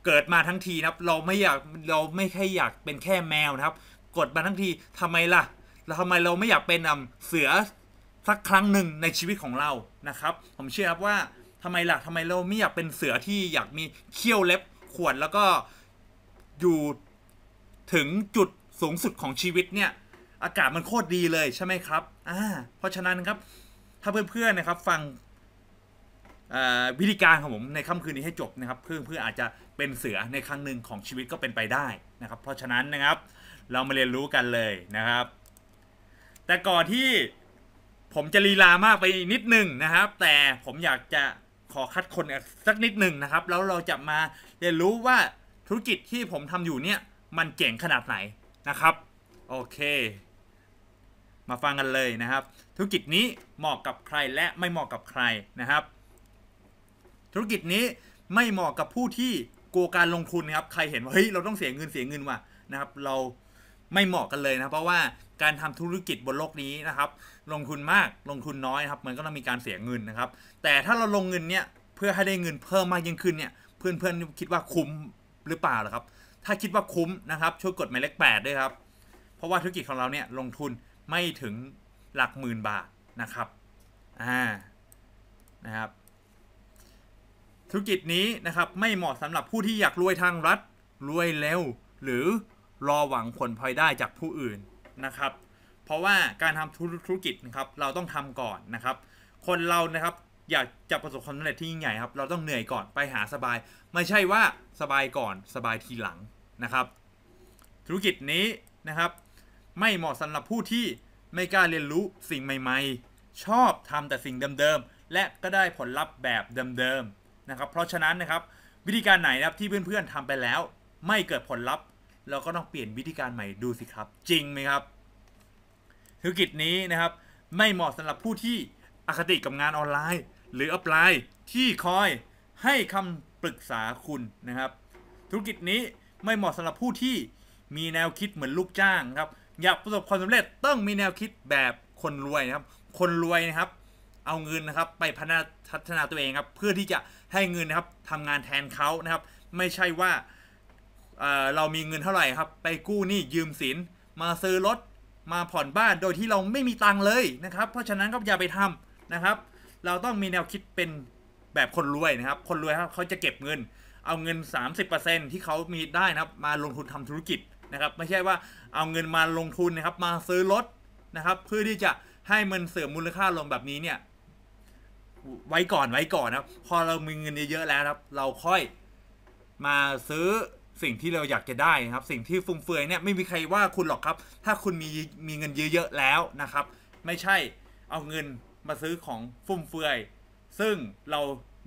เกิดมาทั้งทีนะครับ เราไม่อยากเราไม่แค่อยากเป็นแค่แมวนะครับกดมาทั้งทีทำไมล่ะเราทำไมเราไม่อยากเป็นเสือสักครั้งหนึ่งในชีวิตของเรานะครับ ผมเชื่อครับว่าทำไมล่ะทำไมเราไม่อยากเป็นเสือที่อยากมีเขี้ยวเล็บขวดแล้วก็อยู่ถึงจุดสูงสุดของชีวิตเนี่ย อากาศมันโคตรดีเลยใช่ไหมครับอ่าเพราะฉะนั้นครับ ถ้าเพื่อนๆนะครับฟังวิธีการของผม ในค่ำคืนนี้ให้จบนะครับเพื่อเพื่ออาจจะเป็นเสือในครั้งหนึ่งของชีวิตก็เป็นไปได้นะครับ เพราะฉะนั้นนะครับ เรามาเรียนรู้กันเลยนะครับ แต่ก่อนที่ผมจะลีลามากไปนิดหนึ่งนะครับ แต่ผมอยากจะขอคัดคนสักนิดหนึ่งนะครับ แล้วเราจะมาเรียนรู้ว่าธุรกิจที่ผมทำอยู่เนี่ย มันเจ๋งขนาดไหนนะครับ โอเค มาฟังกันเลยนะครับ ธุรกิจนี้เหมาะกับใครและไม่เหมาะกับใครนะครับ ธุรกิจนี้ไม่เหมาะกับผู้ที่กลัวการลงทุนนะครับ ใครเห็นว่าเฮ้ยเราต้องเสียเงินเสียเงินว่ะนะครับ เราไม่เหมาะกันเลยนะเพราะว่าการทำธุรกิจบนโลกนี้นะครับลงทุนมากลงทุนน้อยครับ มันก็ต้องมีการเสียเงินนะครับ แต่ถ้าเราลงเงินเนี่ยเพื่อให้ได้เงินเพิ่มมากยิ่งขึ้นเนี่ย เพื่อนเพื่อนคิดว่าคุ้มหรือเปล่าหรอครับ ถ้าคิดว่าคุ้มนะครับช่วยกดหมายเลขแปดด้วยครับเพราะว่าธุรกิจของเราเนี่ยลงทุนไม่ถึงหลักหมื่นบาทนะครับอ่านะครับธุรกิจนี้นะครับไม่เหมาะสำหรับผู้ที่อยากรวยทางรัฐรวยเร็วหรือรอหวังผลพลอยได้จากผู้อื่นนะครับเพราะว่าการทำธุรกิจนะครับ เราต้องทำก่อนนะครับ คนเรานะครับอยากจะประสบความสำเร็จที่ยิ่งใหญ่ครับเราต้องเหนื่อยก่อนไปหาสบาย ไม่ใช่ว่าสบายก่อนสบายทีหลังนะครับ ธุรกิจนี้นะครับ ไม่เหมาะสำหรับผู้ที่ไม่กล้าเรียนรู้สิ่งใหม่ ๆ ชอบทำแต่สิ่งเดิมๆและก็ได้ผลลัพธ์แบบเดิมๆนะครับ เพราะฉะนั้นนะครับวิธีการไหนนะครับที่เพื่อนๆทำไปแล้ว ไม่เกิดผลลัพธ์เราก็ต้องเปลี่ยนวิธีการใหม่ดูสิครับ จริงไหมครับธุรกิจนี้นะครับไม่เหมาะสำหรับผู้ที่อคติกับงานออนไลน์ หรือออฟไลน์ที่คอยให้คำปรึกษาคุณนะครับ ธุรกิจนี้ไม่เหมาะสำหรับผู้ที่มีแนวคิดเหมือนลูกจ้างครับอยากประสบความสำเร็จต้องมีแนวคิดแบบคนรวยนะครับ คนรวยนะครับ เอาเงินนะครับไปพัฒนาตัวเองครับเพื่อที่จะให้เงินนะครับทำงานแทนเขานะครับไม่ใช่ว่าเเรามีเงินเท่าไหร่ครับไปกู้หนี้ยืมสินมาซื้อรถมาผ่อนบ้านโดยที่เราไม่มีตังเลยนะครับ เพราะฉะนั้นก็อย่าไปทำนะครับ เราต้องมีแนวคิดเป็นแบบคนรวยนะครับ คนรวยครับเขาจะเก็บเงิน เอาเงิน30%ที่เขามีได้นะครับ มาลงทุนทำธุรกิจนะครับ ไม่ใช่ว่าเอาเงินมาลงทุนนะครับ มาซื้อรถนะครับ เพื่อที่จะให้มันเสื่อมมูลค่าลงแบบนี้เนี่ย ไว้ก่อนไว้ก่อนนะครับ พอเรามีเงินเยอะๆแล้วครับ เราค่อยมาซื้อสิ่งที่เราอยากจะได้นะครับ สิ่งที่ฟุ่มเฟือยเนี่ยไม่มีใครว่าคุณหรอกครับ ถ้าคุณมีมีเงินเยอะๆแล้วนะครับ ไม่ใช่เอาเงินมาซื้อของฟุ่มเฟือย ซึ่งเรา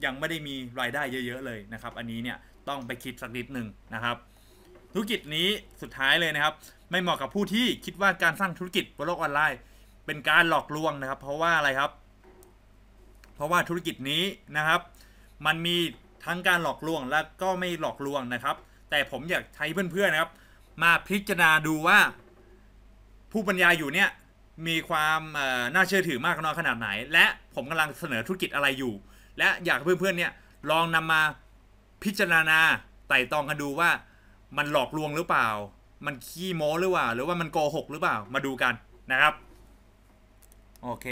ยังไม่ได้มีรายได้เยอะๆเลยนะครับ อันนี้เนี่ยต้องไปคิดสักนิดหนึ่งนะครับ ธุรกิจนี้สุดท้ายเลยนะครับ ไม่เหมาะกับผู้ที่คิดว่าการสร้างธุรกิจบนโลกออนไลน์ เป็นการหลอกลวงนะครับ เพราะว่าอะไรครับ เพราะว่าธุรกิจนี้นะครับ มันมีทั้งการหลอกลวงและก็ไม่หลอกลวงนะครับแต่ผมอยากใช้เพื่อนๆนะครับ มาพิจารณาดูว่า ผู้บรรยายอยู่เนี่ยมีความน่าเชื่อถือมากน้อยขนาดไหน และผมกำลังเสนอธุรกิจอะไรอยู่ และอยากเพื่อนๆเนี่ยลองนำมาพิจารณาไต่ตองกันดูว่า มันหลอกลวงหรือเปล่ามันขี้โม้หรือเปล่า หรือว่ามันโกหกหรือเปล่ามาดูกันนะครับโอเค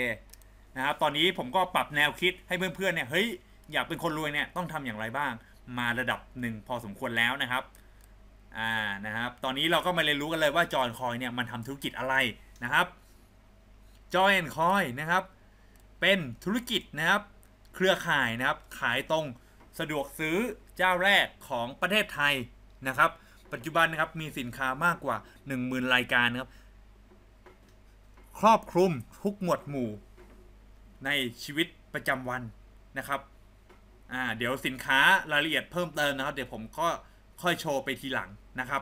นะครับ ตอนนี้ผมก็ปรับแนวคิดให้เพื่อนๆเนี่ยเฮ้ยอยากเป็นคนรวยเนี่ยต้องทำอย่างไรบ้างมาระดับหนึ่งพอสมควรแล้วนะครับอ่านะครับ ตอนนี้เราก็มาเรียนรู้กันเลยว่าจอ์นคอยเนี่ยมันทำธุรกิจอะไรนะครับ จอห์นคอยนะครับ เป็นธุรกิจนะครับเครือข่ายนะครับขายตรงสะดวกซื้อเจ้าแรกของประเทศไทยนะครับ ปัจจุบันนะครับมีสินค้ามากกว่า 10,000 รายการนะครับ ครอบคลุมทุกหมวดหมู่ในชีวิตประจำวันนะครับอ่าเดี๋ยวสินค้ารายละเอียดเพิ่มเติมนะครับเดี๋ยวผมก็ค่อยโชว์ไปทีหลังนะครับ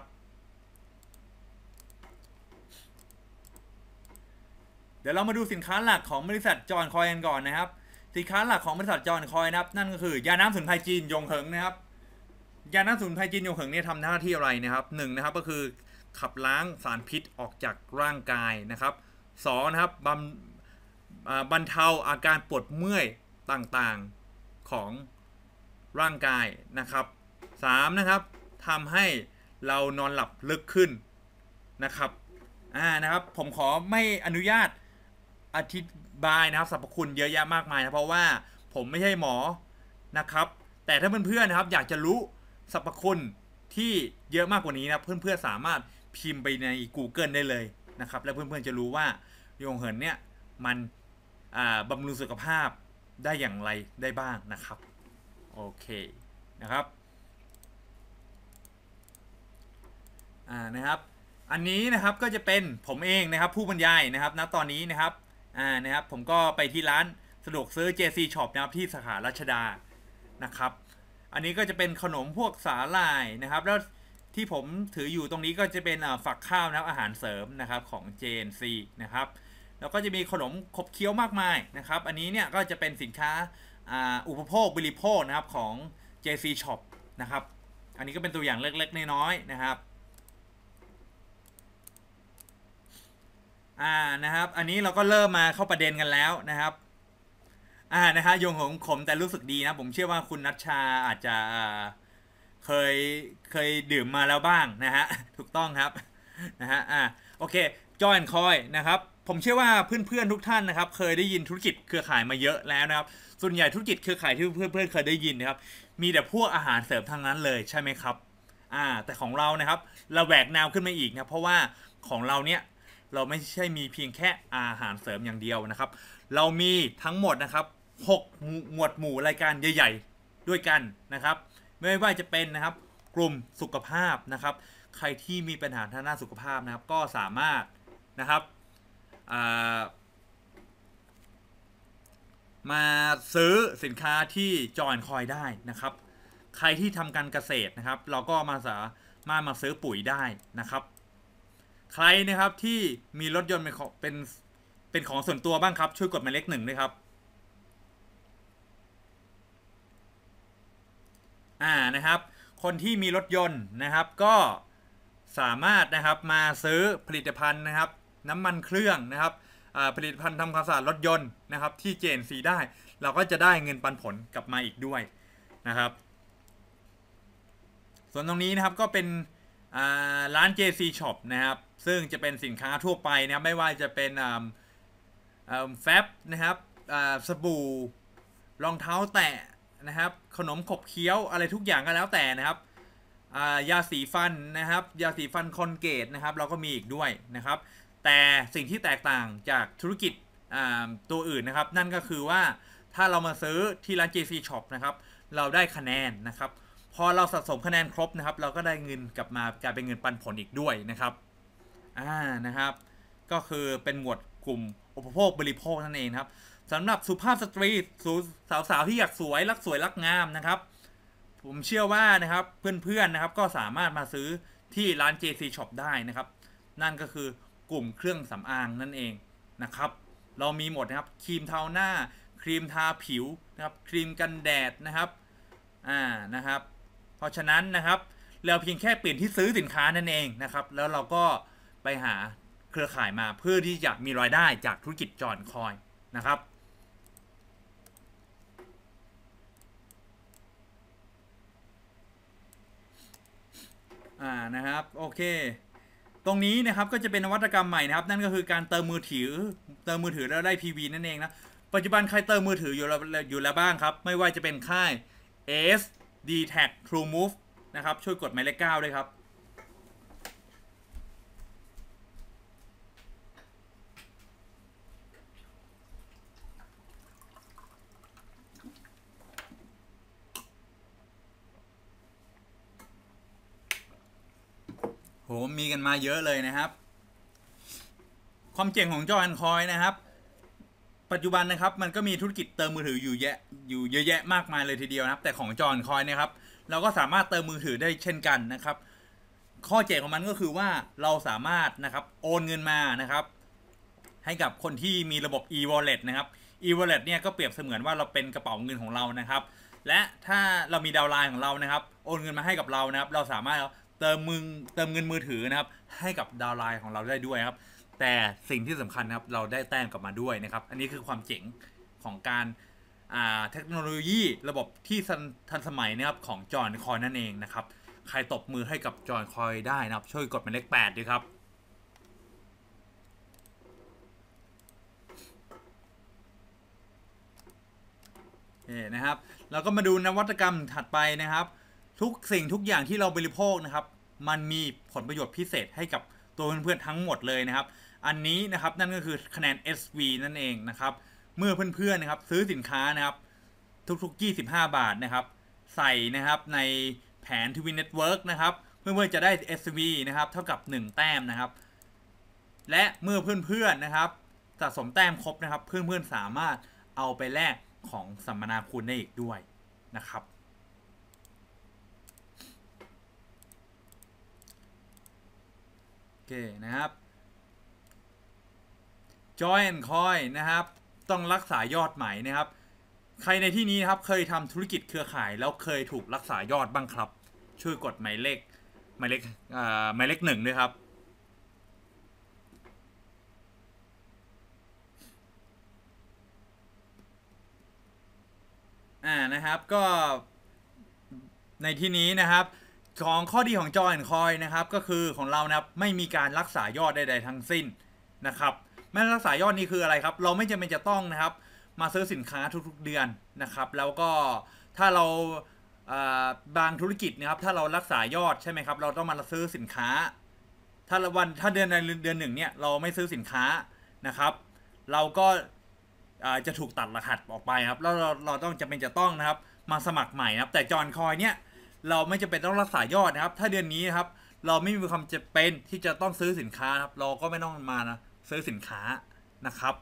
เดี๋ยวเรามาดูสินค้าหลักของบริษัทจอนคอยกันก่อนนะครับสินค้าหลักของบริษัทจอนคอยนะครับ นั่นก็คือ ยาน้าสมุนไพรจีนยงเหิงนะครับยาน้ำสมุนไพรจีนยงเหิงเนี่ยทำหน้าที่อะไรนะครับหนึ่งนะครับก็คือขับล้างสารพิษออกจากร่างกายนะครับสองนะครับบำบรรเทาอาการปวดเมื่อยต่างๆของร่างกายนะครับ 3. นะครับทำให้เรานอนหลับลึกขึ้นนะครับอ่านะครับผมขอไม่อนุญาตอธิบายนะครับสรรพคุณเยอะแยะมากมายนะเพราะว่าผมไม่ใช่หมอนะครับ แต่ถ้าเพื่อนๆนะครับ อยากจะรู้สรรพคุณที่เยอะมากกว่านี้นะเพื่อนๆสามารถพิมพ์ไปใน Google ได้เลยนะครับ แล้วเพื่อนๆจะรู้ว่ายงเหินเนี่ยมันบำรุงสุขภาพได้อย่างไรได้บ้างนะครับโอเคนะครับอ่านะครับ อันนี้นะครับก็จะเป็นผมเองนะครับ ผู้บรรยายนะครับณตอนนี้นะครับอ่านะครับ ผมก็ไปที่ร้านสะดวกซื้อ JC Shop นะครับที่สาขารัชดานะครับ อันนี้ก็จะเป็นขนมพวกสาหร่ายนะครับ แล้วที่ผมถืออยู่ตรงนี้ก็จะเป็นฝักข้าวนะครับอาหารเสริมนะครับ ของ JNC นะครับแล้วก็จะมีขนมขบเคี้ยวมากมายนะครับ อันนี้เนี่ยก็จะเป็นสินค้าอุปโภคบริโภคนะครับของ JC Shop นะครับ อันนี้ก็เป็นตัวอย่างเล็กๆ น้อยๆนะครับ อ่านะครับ อันนี้เราก็เริ่มมาเข้าประเด็นกันแล้วนะครับ อ่านะฮะโยงของขมแต่รู้สึกดีนะ ผมเชื่อว่าคุณนัชชาอาจจะเคยเคยดื่มมาแล้วบ้างนะฮะ ถูกต้องครับ นะฮะ อ่าโอเค จอยแนคอยนะครับ ผมเชื่อว่าเพื่อนๆทุกท่านนะครับ เคยได้ยินธุรกิจเครือข่ายมาเยอะแล้วนะครับส่วนใหญ่ธุรกิจเครือข่ายที่เพื่อนๆเคยได้ยินนะครับ มีแต่พวกอาหารเสริมทางนั้นเลยใช่ไหมครับ อ่าแต่ของเรานะครับเราแหวกแนวขึ้นมาอีกนะเพราะว่าของเราเนี่ยเราไม่ใช่มีเพียงแค่อาหารเสริมอย่างเดียวนะครับ เรามีทั้งหมดนะครับ 6 หมวดหมู่รายการใหญ่ๆด้วยกันนะครับ ไม่ว่าจะเป็นนะครับกลุ่มสุขภาพนะครับ ใครที่มีปัญหาทางด้านสุขภาพนะครับ ก็สามารถนะครับอ่ามาซื้อสินค้าที่จอยคอยได้นะครับ ใครที่ทำการเกษตรนะครับ เราก็มาสามารถมาซื้อปุ๋ยได้นะครับ ใครนะครับที่มีรถยนต์เป็นเป็นเป็นของส่วนตัวบ้างครับช่วยกดหมายเลขหนึ่งด้วยครับ อ่านะครับ คนที่มีรถยนต์นะครับ ก็สามารถนะครับมาซื้อผลิตภัณฑ์นะครับ น้ำมันเครื่องนะครับผลิตภัณฑ์ทำความสะอาดรถยนต์นะครับที่เจนซีได้ เราก็จะได้เงินปันผลกลับมาอีกด้วยนะครับ ส่วนตรงนี้นะครับก็เป็นร้าน JC Shop นะครับซึ่งจะเป็นสินค้าทั่วไปนะครับไม่ว่าจะเป็นแฟบนะครับสบู่รองเท้าแตะนะครับ ขนมขบเคี้ยวอะไรทุกอย่างก็แล้วแต่นะครับยาสีฟันนะครับ ยาสีฟันคอนเกตนะครับ เราก็มีอีกด้วยนะครับแต่สิ่งที่แตกต่างจากธุรกิจตัวอื่นนะครับ นั่นก็คือว่าถ้าเรามาซื้อที่ร้าน JC Shop นะครับเราได้คะแนนนะครับ พอเราสะสมคะแนนครบนะครับเราก็ได้เงินกลับมากลายเป็นเงินปันผลอีกด้วยนะครับอ่านะครับ ก็คือเป็นหมวดกลุ่มอุปโภคบริโภคนั่นเองครับสำหรับสุภาพสตรีสาวสาวที่อยากสวยรักสวยรักงามนะครับผมเชื่อว่านะครับ เพื่อนๆนะครับ ก็สามารถมาซื้อที่ร้าน JC Shop ได้นะครับ นั่นก็คือกลุ่มเครื่องสำอางนั่นเองนะครับ เรามีหมดนะครับครีมทาหน้าครีมทาผิวนะครับ ครีมกันแดดนะครับ อ่านะครับ เพราะฉะนั้นนะครับ เราเพียงแค่เปลี่ยนที่ซื้อสินค้านั่นเองนะครับ แล้วเราก็ไปหาเครือข่ายมาเพื่อที่จะมีรายได้จากธุรกิจจอนคอยนะครับ อ่านะครับโอเคตรงนี้นะครับก็จะเป็นนวัตกรรมใหม่นะครับนั่นก็คือการเติมมือถือเติมมือถือแล้วได้ PV นั่นเองนะปัจจุบันใครเติมมือถืออยู่แล้วอยู่แล้วบ้างครับไม่ว่าจะเป็นค่าย s d t a g True Move นะครับช่วยกดหมายเลข 9 ด้วยครับโหมีกันมาเยอะเลยนะครับ ความเจ๋งของจอแอนคอยนะครับ ปัจจุบันนะครับมันก็มีธุรกิจเติมมือถืออยู่แยะอยู่เยอะแยะมากมายเลยทีเดียวนะครับ แต่ของจอแอนคอยนะครับ เราก็สามารถเติมมือถือได้เช่นกันนะครับข้อเจ๋งของมันก็คือว่าเราสามารถนะครับโอนเงินมานะครับ ให้กับคนที่มีระบบ e-wallet นะครับ e-wallet เนี่ยก็เปรียบเสมือนว่าเราเป็นกระเป๋าเงินของเรานะครับ และถ้าเรามีดาวไลน์ของเรานะครับโอนเงินมาให้กับเรานะครับ เราสามารถเติมมึงเติมเงินมือถือนะครับ ให้กับดาวไลน์ของเราได้ด้วยครับ แต่สิ่งที่สำคัญนะครับ เราได้แต้มกลับมาด้วยนะครับ อันนี้คือความเจ๋งของการเทคโนโลยีระบบที่ทันสมัยนะครับของจอห์นคอยนั่นเองนะครับ ใครตบมือให้กับจอห์นคอยได้นะครับ ช่วยกดเป็นเลขแปดด้วยครับนะครับ เราก็มาดูนวัตกรรมถัดไปนะครับทุกสิ่งทุกอย่างที่เราบริโภคนะครับ มันมีผลประโยชน์พิเศษให้กับตัวเพื่อนๆทั้งหมดเลยนะครับ อันนี้นะครับนั่นก็คือคะแนน SV นั่นเองนะครับ เมื่อเพื่อนๆนะครับ ซื้อสินค้านะครับ ทุกๆ25บาทนะครับ ใส่นะครับในแผนทวินเน็ตเวิร์กนะครับ เพื่อนๆจะได้ SV นะครับ เท่ากับ 1 แต้มนะครับและเมื่อเพื่อนๆนะครับสะสมแต้มครบนะครับ เพื่อนๆสามารถเอาไปแลกของสัมมนาคุณได้อีกด้วยนะครับเคนะครับ join coin นะครับต้องรักษายอดใหม่นะครับ ใครในที่นี้ครับเคยทำธุรกิจเครือข่ายแล้วเคยถูกรักษายอดบ้างครับ ช่วยกดหมายเลขหมายเลขหมายเลขหนึ่งด้วยครับ อ่านะครับก็ ในที่นี้นะครับของข้อดีของจอแอนคอยนะครับก็คือของเรานะครับไม่มีการรักษายอดใด ๆทั้งสิ้นนะครับไม่รักษายอดนี่คืออะไรครับ เราไม่จำเป็นจะต้องนะครับ มาซื้อสินค้าทุกๆ เดือนนะครับ แล้วก็ถ้าเราบางธุรกิจนะครับถ้าเรารักษายอดใช่ไหมครับเราต้องมาซื้อสินค้า ถ้าวันถ้าเดือนในเดือนหนึ่งเนี่ย เราไม่ซื้อสินค้านะครับ เราก็จะถูกตัดรหัสออกไปครับแล้วเราเราต้องจำเป็นจะต้องนะครับ มาสมัครใหม่นะครับแต่จอนคอยเนี่ยเราไม่จำเป็นต้องรักษายอดนะครับ ถ้าเดือนนี้นะครับเราไม่มีความจำเป็นที่จะต้องซื้อสินค้าครับ เราก็ไม่ต้องมานะซื้อสินค้านะครับ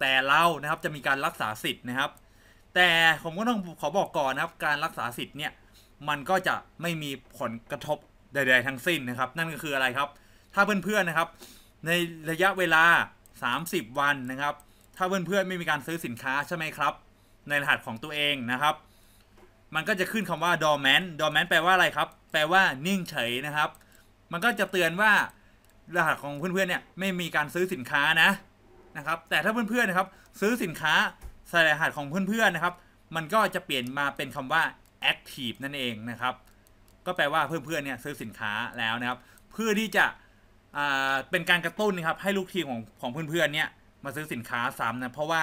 แต่เรานะครับจะมีการรักษาสิทธิ์นะครับ แต่ผมก็ต้องขอบอกก่อนนะครับ การรักษาสิทธิ์เนี่ย มันก็จะไม่มีผลกระทบใดๆทั้งสิ้นนะครับ นั่นก็คืออะไรครับ ถ้าเพื่อนๆนะครับ ในระยะเวลา 30 วันนะครับ ถ้าเพื่อนๆไม่มีการซื้อสินค้าใช่ไหมครับ ในรหัสของตัวเองนะครับมันก็จะขึ้นคำว่า dormant dormant แปลว่าอะไรครับ แปลว่านิ่งเฉยนะครับ มันก็จะเตือนว่า รหัสของเพื่อนๆเนี่ยไม่มีการซื้อสินค้านะนะครับ แต่ถ้าเพื่อนๆนะครับ ซื้อสินค้าใส่รหัสของเพื่อนๆนะครับ มันก็จะเปลี่ยนมาเป็นคำว่า active นั่นเองนะครับ ก็แปลว่าเพื่อนๆเนี่ย ซื้อสินค้าแล้วนะครับ เพื่อที่จะเป็นการกระตุ้นนะครับ ให้ลูกทีมของของเพื่อนๆเนี่ยมาซื้อสินค้าซ้ำนะเพราะว่า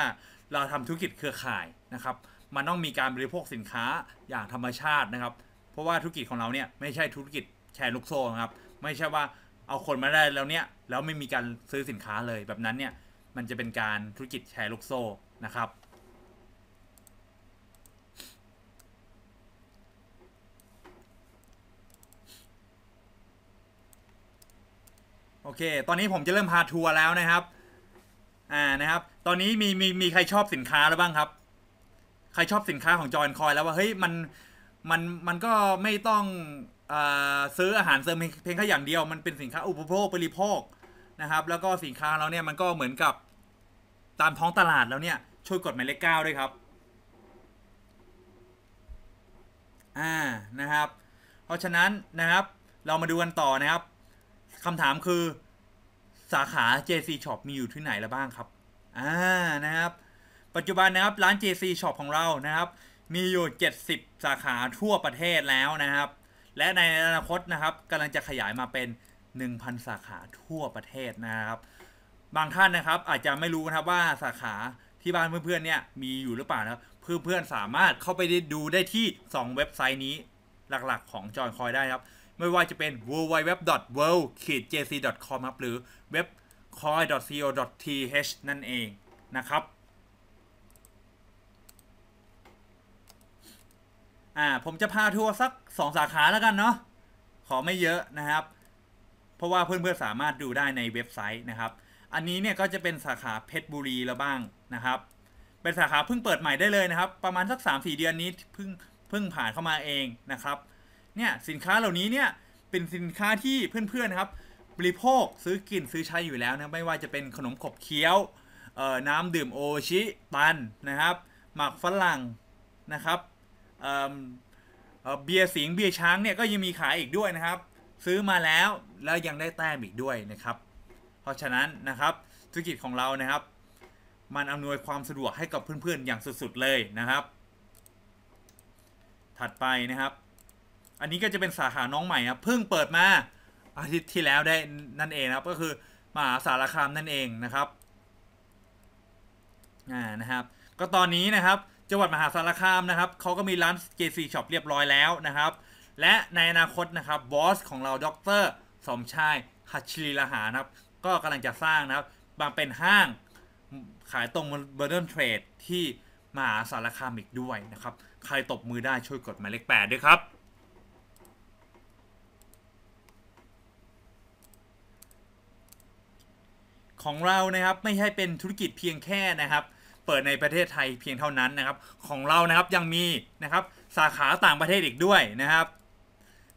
เราทำธุรกิจเครือข่ายนะครับมันต้องมีการบริโภคสินค้าอย่างธรรมชาตินะครับ เพราะว่าธุรกิจของเราเนี่ยไม่ใช่ธุรกิจแชร์ลูกโซ่ครับ ไม่ใช่ว่าเอาคนมาได้แล้วเนี่ยแล้วไม่มีการซื้อสินค้าเลยแบบนั้นเนี่ย มันจะเป็นการธุรกิจแชร์ลูกโซ่นะครับ โอเคตอนนี้ผมจะเริ่มพาทัวร์แล้วนะครับ อ่านะครับ ตอนนี้มีมีมีใครชอบสินค้าแล้วบ้างครับใครชอบสินค้าของจอห์นคอยแล้วว่า เฮ้ยมันมันมันก็ไม่ต้องอซื้ออาหารเสริมเพียงแค่อย่างเดียวมันเป็นสินค้าอุปโภคบริโภคนะครับ แล้วก็สินค้าเราเนี่ยมันก็เหมือนกับตามท้องตลาดแล้วเนี่ยช่วยกดหมายเลขเก้าด้วยครับ อ่านะครับ เพราะฉะนั้นนะครับเรามาดูกันต่อนะครับคำถามคือสาขา JC Shop มีอยู่ที่ไหนแล้วบ้างครับอ่านะครับปัจจุบันนะครับ ร้าน JC Shop ของเรานะครับ มีอยู่ 70 สาขาทั่วประเทศแล้วนะครับ และในอนาคตนะครับกำลังจะขยายมาเป็น 1,000 สาขาทั่วประเทศนะครับ บางท่านนะครับอาจจะไม่รู้นะครับว่าสาขาที่บ้านเพื่อนๆเนี่ยมีอยู่หรือเปล่านะครับ เพื่อนๆ สามารถเข้าไปดูได้ที่ 2 เว็บไซต์นี้หลักๆของจอยคอยได้ครับ ไม่ว่าจะเป็น www.world-jc.com ครับหรือเว็บ c o i n c o th นั่นเองนะครับอ่าผมจะ พา ทัวร์สัก 2 สาขาแล้วกันเนาะขอไม่เยอะนะครับ เพราะว่าเพื่อน ๆ สามารถดูได้ในเว็บไซต์นะครับ อันนี้ เนี่ย ก็จะเป็นสาขาเพชรบุรีแล้ว บ้างนะครับ เป็นสาขาเพิ่งเปิดใหม่ได้เลยนะครับ ประมาณสัก3่เดือนนี้เพิ่งเพิ่งผ่านเข้ามาเองนะครับเนี่ยสินค้าเหล่านี้เนี่ยเป็นสินค้าที่เพื่อนๆนะครับบริโภคซื้อกินซื้อใช้อยู่แล้วนะไม่ว่าจะเป็นขนมขบเคี้ยวน้ำดื่มโอชิปันนะครับ หมักฝรั่งนะครับเบียร์สิงเบียร์ช้างเนี่ยก็ยังมีขายอีกด้วยนะครับ ซื้อมาแล้วแล้วยังได้แต้มอีกด้วยนะครับ เพราะฉะนั้นนะครับธุรกิจของเรานะครับ มันอำนวยความสะดวกให้กับเพื่อนๆอย่างสุดๆเลยนะครับ ถัดไปนะครับ อันนี้ก็จะเป็นสาขาน้องใหม่ครับเพิ่งเปิดมาอาทิตย์ที่แล้วได้นั่นเองนะครับ ก็คือมหาสารคามนั่นเองนะครับอ่านะครับ ก็ตอนนี้นะครับจังหวัดมหาสารคามนะครับเขาก็มีร้าน JC Shop เรียบร้อยแล้วนะครับ และในอนาคตนะครับบอสของเราดรสมชายหัชรีลาหานะครับก็กำลังจะสร้างนะครับมาเป็นห้างขายตรงเบอร์เดินเทรดที่มหาสารคามอีกด้วยนะครับ ใครตบมือได้ช่วยกดหมายเลขแปดด้วยครับ ของเรานะครับไม่ใช่เป็นธุรกิจเพียงแค่นะครับเปิดในประเทศไทยเพียงเท่านั้นนะครับ ของเรานะครับยังมีนะครับสาขาต่างประเทศอีกด้วยนะครับ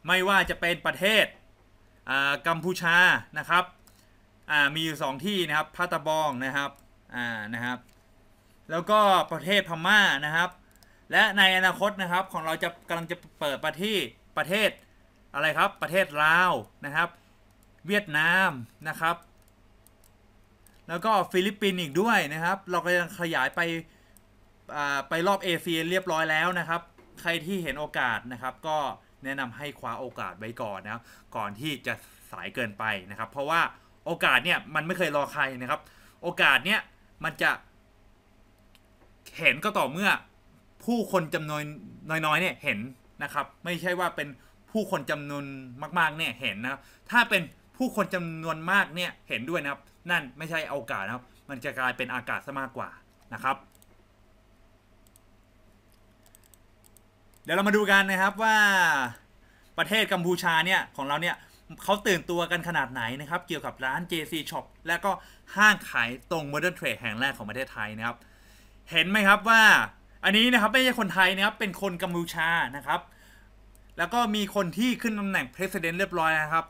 ไม่ว่าจะเป็นประเทศกัมพูชานะครับมีอยู่สองที่นะครับพัตบองนะครับนะครับ แล้วก็ประเทศพม่านะครับ และในอนาคตนะครับของเราจะกำลังจะเปิดประที่ประเทศอะไรครับ ประเทศลาวนะครับ เวียดนามนะครับแล้วก็ฟิลิปปินส์อีกด้วยนะครับ เราก็ยังขยายไปไปรอบเอเชียเรียบร้อยแล้วนะครับ ใครที่เห็นโอกาสนะครับ ก็แนะนำให้คว้าโอกาสไว้ก่อนนะครับก่อนที่จะสายเกินไปนะครับ เพราะว่าโอกาสเนี่ยมันไม่เคยรอใครนะครับ โอกาสเนี่ยมันจะ เห็นก็ต่อเมื่อผู้คนจำนวนน้อยๆเนี่ยเห็นนะครับ ไม่ใช่ว่าเป็นผู้คนจำนวนมาก ๆเนี่ยเห็นนะครับถ้าเป็นผู้คนจำนวนมากเนี่ยเห็นด้วยนะครับ นั่นไม่ใช่อากาศนะครับ มันจะกลายเป็นอากาศซะมากกว่านะครับ เดี๋ยวเรามาดูกันนะครับว่าประเทศกัมพูชาเนี่ยของเราเนี่ยเขาตื่นตัวกันขนาดไหนนะครับ เกี่ยวกับร้าน JC Shop และก็ห้างขายตรง Modern Trade แห่งแรกของประเทศไทยนะครับ เห็นไหมครับว่าอันนี้นะครับไม่ใช่คนไทยนะครับ เป็นคนกัมพูชานะครับ แล้วก็มีคนที่ขึ้นตำแหน่งประธานเรียบร้อยนะครับ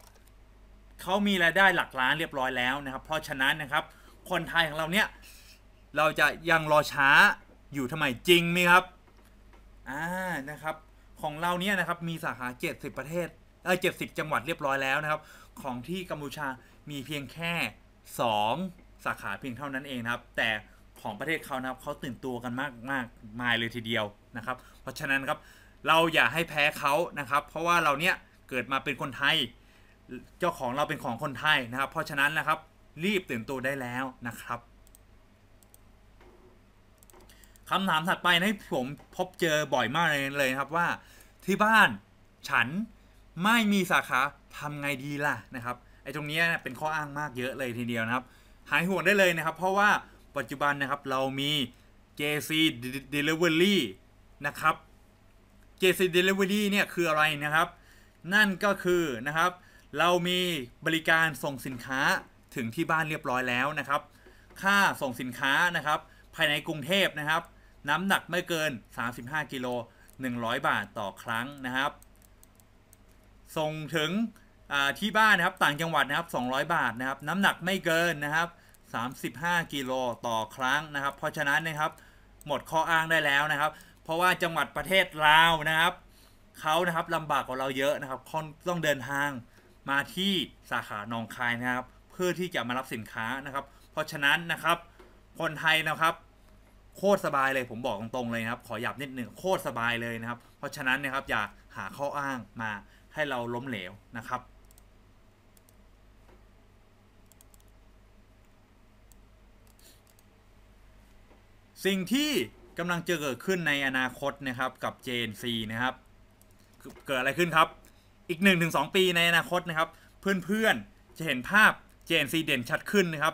เขามีรายได้หลักล้านเรียบร้อยแล้วนะครับ เพราะฉะนั้นนะครับคนไทยของเราเนี่ยเราจะยังรอช้าอยู่ทำไมจริงไหมครับอ่านะครับ ของเราเนี่ยนะครับมีสาขา 70 ประเทศเออ70 จังหวัดเรียบร้อยแล้วนะครับ ของที่กัมพูชามีเพียงแค่ 2 สาขาเพียงเท่านั้นเองครับ แต่ของประเทศเขานะครับเขาตื่นตัวกันมากมากมายเลยทีเดียวนะครับ เพราะฉะนั้นครับเราอย่าให้แพ้เขานะครับ เพราะว่าเราเนี่ยเกิดมาเป็นคนไทยเจ้าของเราเป็นของคนไทยนะครับ เพราะฉะนั้นนะครับ รีบตื่นตัวได้แล้วนะครับคำถามถัดไปให้ผมพบเจอบ่อยมากเลยครับว่าที่บ้านฉันไม่มีสาขาทำไงดีล่ะนะครับไอ้ตรงนี้เป็นข้ออ้างมากเยอะเลยทีเดียวนะครับ หายห่วงได้เลยนะครับ เพราะว่าปัจจุบันนะครับเรามี JC Delivery นะครับ JC Delivery เนี่ยคืออะไรนะครับ นั่นก็คือนะครับเรามีบริการส่งสินค้าถึงที่บ้านเรียบร้อยแล้วนะครับ ค่าส่งสินค้านะครับ ภายในกรุงเทพนะครับ น้ำหนักไม่เกิน 35กิโล100 บาทต่อครั้งนะครับ ส่งถึงที่บ้านนะครับ ต่างจังหวัดนะครับ 200 บาทนะครับ น้ำหนักไม่เกินนะครับ 35กิโลต่อครั้งนะครับ เพราะฉะนั้นนะครับ หมดข้ออ้างได้แล้วนะครับ เพราะว่าจังหวัดประเทศลาวนะครับ เขานะครับลำบากกว่าเราเยอะนะครับ ต้องเดินทางมาที่สาขาหนองคายนะครับ เพื่อที่จะมารับสินค้านะครับ เพราะฉะนั้นนะครับ คนไทยนะครับ โคตรสบายเลยผมบอกตรงๆเลยนะครับ ขอหยับนิดหนึ่งโคตรสบายเลยนะครับ เพราะฉะนั้นนะครับอย่าหาข้ออ้างมาให้เราล้มเหลวนะครับ สิ่งที่กำลังจะเกิดขึ้นในอนาคตนะครับกับ JNC นะครับเกิดอะไรขึ้นครับอีก1-2 ปีในอนาคตนะครับ เพื่อนๆจะเห็นภาพ JNC เด่นชัดขึ้นนะครับ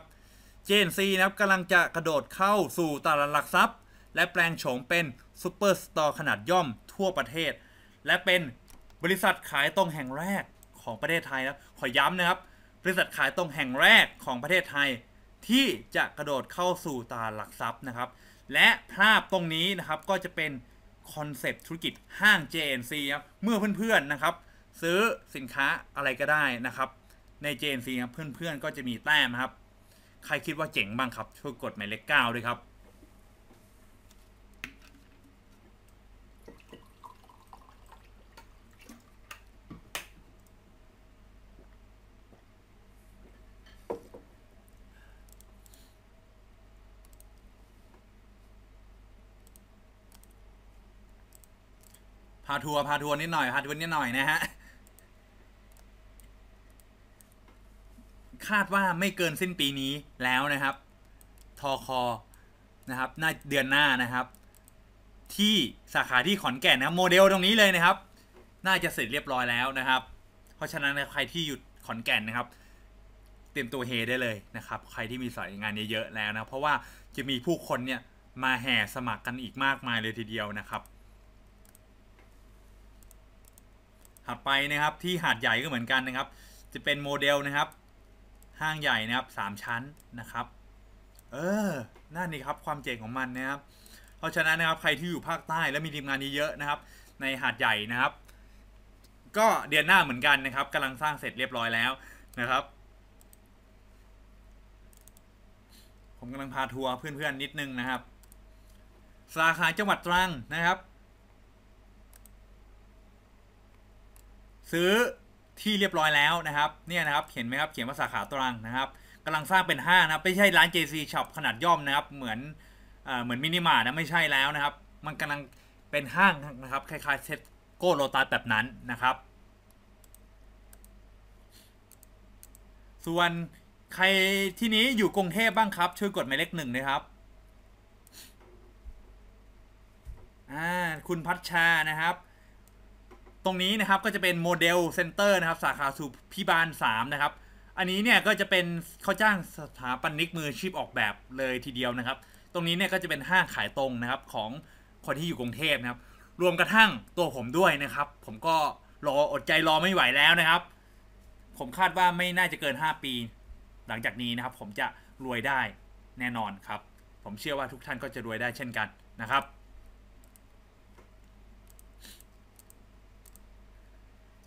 JNC นะครับกำลังจะกระโดดเข้าสู่ตลาดหลักทรัพย์ และแปลงโฉมเป็นซูเปอร์สตอร์ขนาดย่อมทั่วประเทศ และเป็นบริษัทขายตรงแห่งแรกของประเทศไทยนะขอย้ำนะครับ บริษัทขายตรงแห่งแรกของประเทศไทย ที่จะกระโดดเข้าสู่ตลาดหลักทรัพย์นะครับ และภาพตรงนี้นะครับก็จะเป็นคอนเซปต์ธุรกิจห้าง JNC ครับเมื่อเพื่อนๆนะครับซื้อสินค้าอะไรก็ได้นะครับ ใน JNC ครับ เพื่อนๆก็จะมีแต้มครับ ใครคิดว่าเจ๋งบ้างครับ ช่วยกดหมายเลขเก้าด้วยครับ พาทัวร์พาทัวร์นิดหน่อยพาทัวร์นิดหน่อยนะฮะคาดว่าไม่เกินสิ้นปีนี้แล้วนะครับทอคอนะครับในเดือนหน้านะครับ ที่สาขาที่ขอนแก่นนะโมเดลตรงนี้เลยนะครับ น่าจะเสร็จเรียบร้อยแล้วนะครับ เพราะฉะนั้นใครที่อยู่ขอนแก่นนะครับ เตรียมตัวเฮได้เลยนะครับ ใครที่มีสายงานเยอะๆแล้วนะเพราะว่าจะมีผู้คนเนี่ยมาแห่สมัครกันอีกมากมายเลยทีเดียวนะครับ ถัดไปนะครับ ที่หาดใหญ่ก็เหมือนกันนะครับ จะเป็นโมเดลนะครับห้างใหญ่นะครับ สามชั้นนะครับ เออนั่นนี่ครับ ความเจ๋งของมันนะครับ เพราะฉะนั้นนะครับ ใครที่อยู่ภาคใต้และมีทีมงานเยอะๆนะครับ ในหาดใหญ่นะครับ ก็เดือนหน้าเหมือนกันนะครับกำลังสร้างเสร็จเรียบร้อยแล้วนะครับ ผมกำลังพาทัวร์เพื่อนๆ นิดนึงนะครับ สาขาจังหวัดตรังนะครับ ซื้อที่เรียบร้อยแล้วนะครับ เนี่ยนะครับเห็นไหมครับเขียนว่าสาขาตรังนะครับกำลังสร้างเป็นห้างนะไม่ใช่ร้าน JC Shop ขนาดย่อมนะครับเหมือนเหมือนมินิมาร์นะไม่ใช่แล้วนะครับมันกำลังเป็นห้างนะครับคล้ายๆ เซ็ตโก้โลตาแบบนั้นนะครับ ส่วนใครที่นี้อยู่กรุงเทพบ้างครับช่วยกดหมายเลขหนึ่งนะครับอ่าคุณพัชชานะครับตรงนี้นะครับก็จะเป็นโมเดลเซ็นเตอร์นะครับสาขาสุพิบาล3นะครับอันนี้เนี่ยก็จะเป็นเขาจ้างสถาปนิกมือชีพออกแบบเลยทีเดียวนะครับ ตรงนี้เนี่ยก็จะเป็นห้างขายตรงนะครับของคนที่อยู่กรุงเทพนะครับรวมกระทั่งตัวผมด้วยนะครับ ผมก็รออดใจรอไม่ไหวแล้วนะครับ ผมคาดว่าไม่น่าจะเกิน 5 ปีหลังจากนี้นะครับผมจะรวยได้แน่นอนครับผมเชื่อว่าทุกท่านก็จะรวยได้เช่นกันนะครับ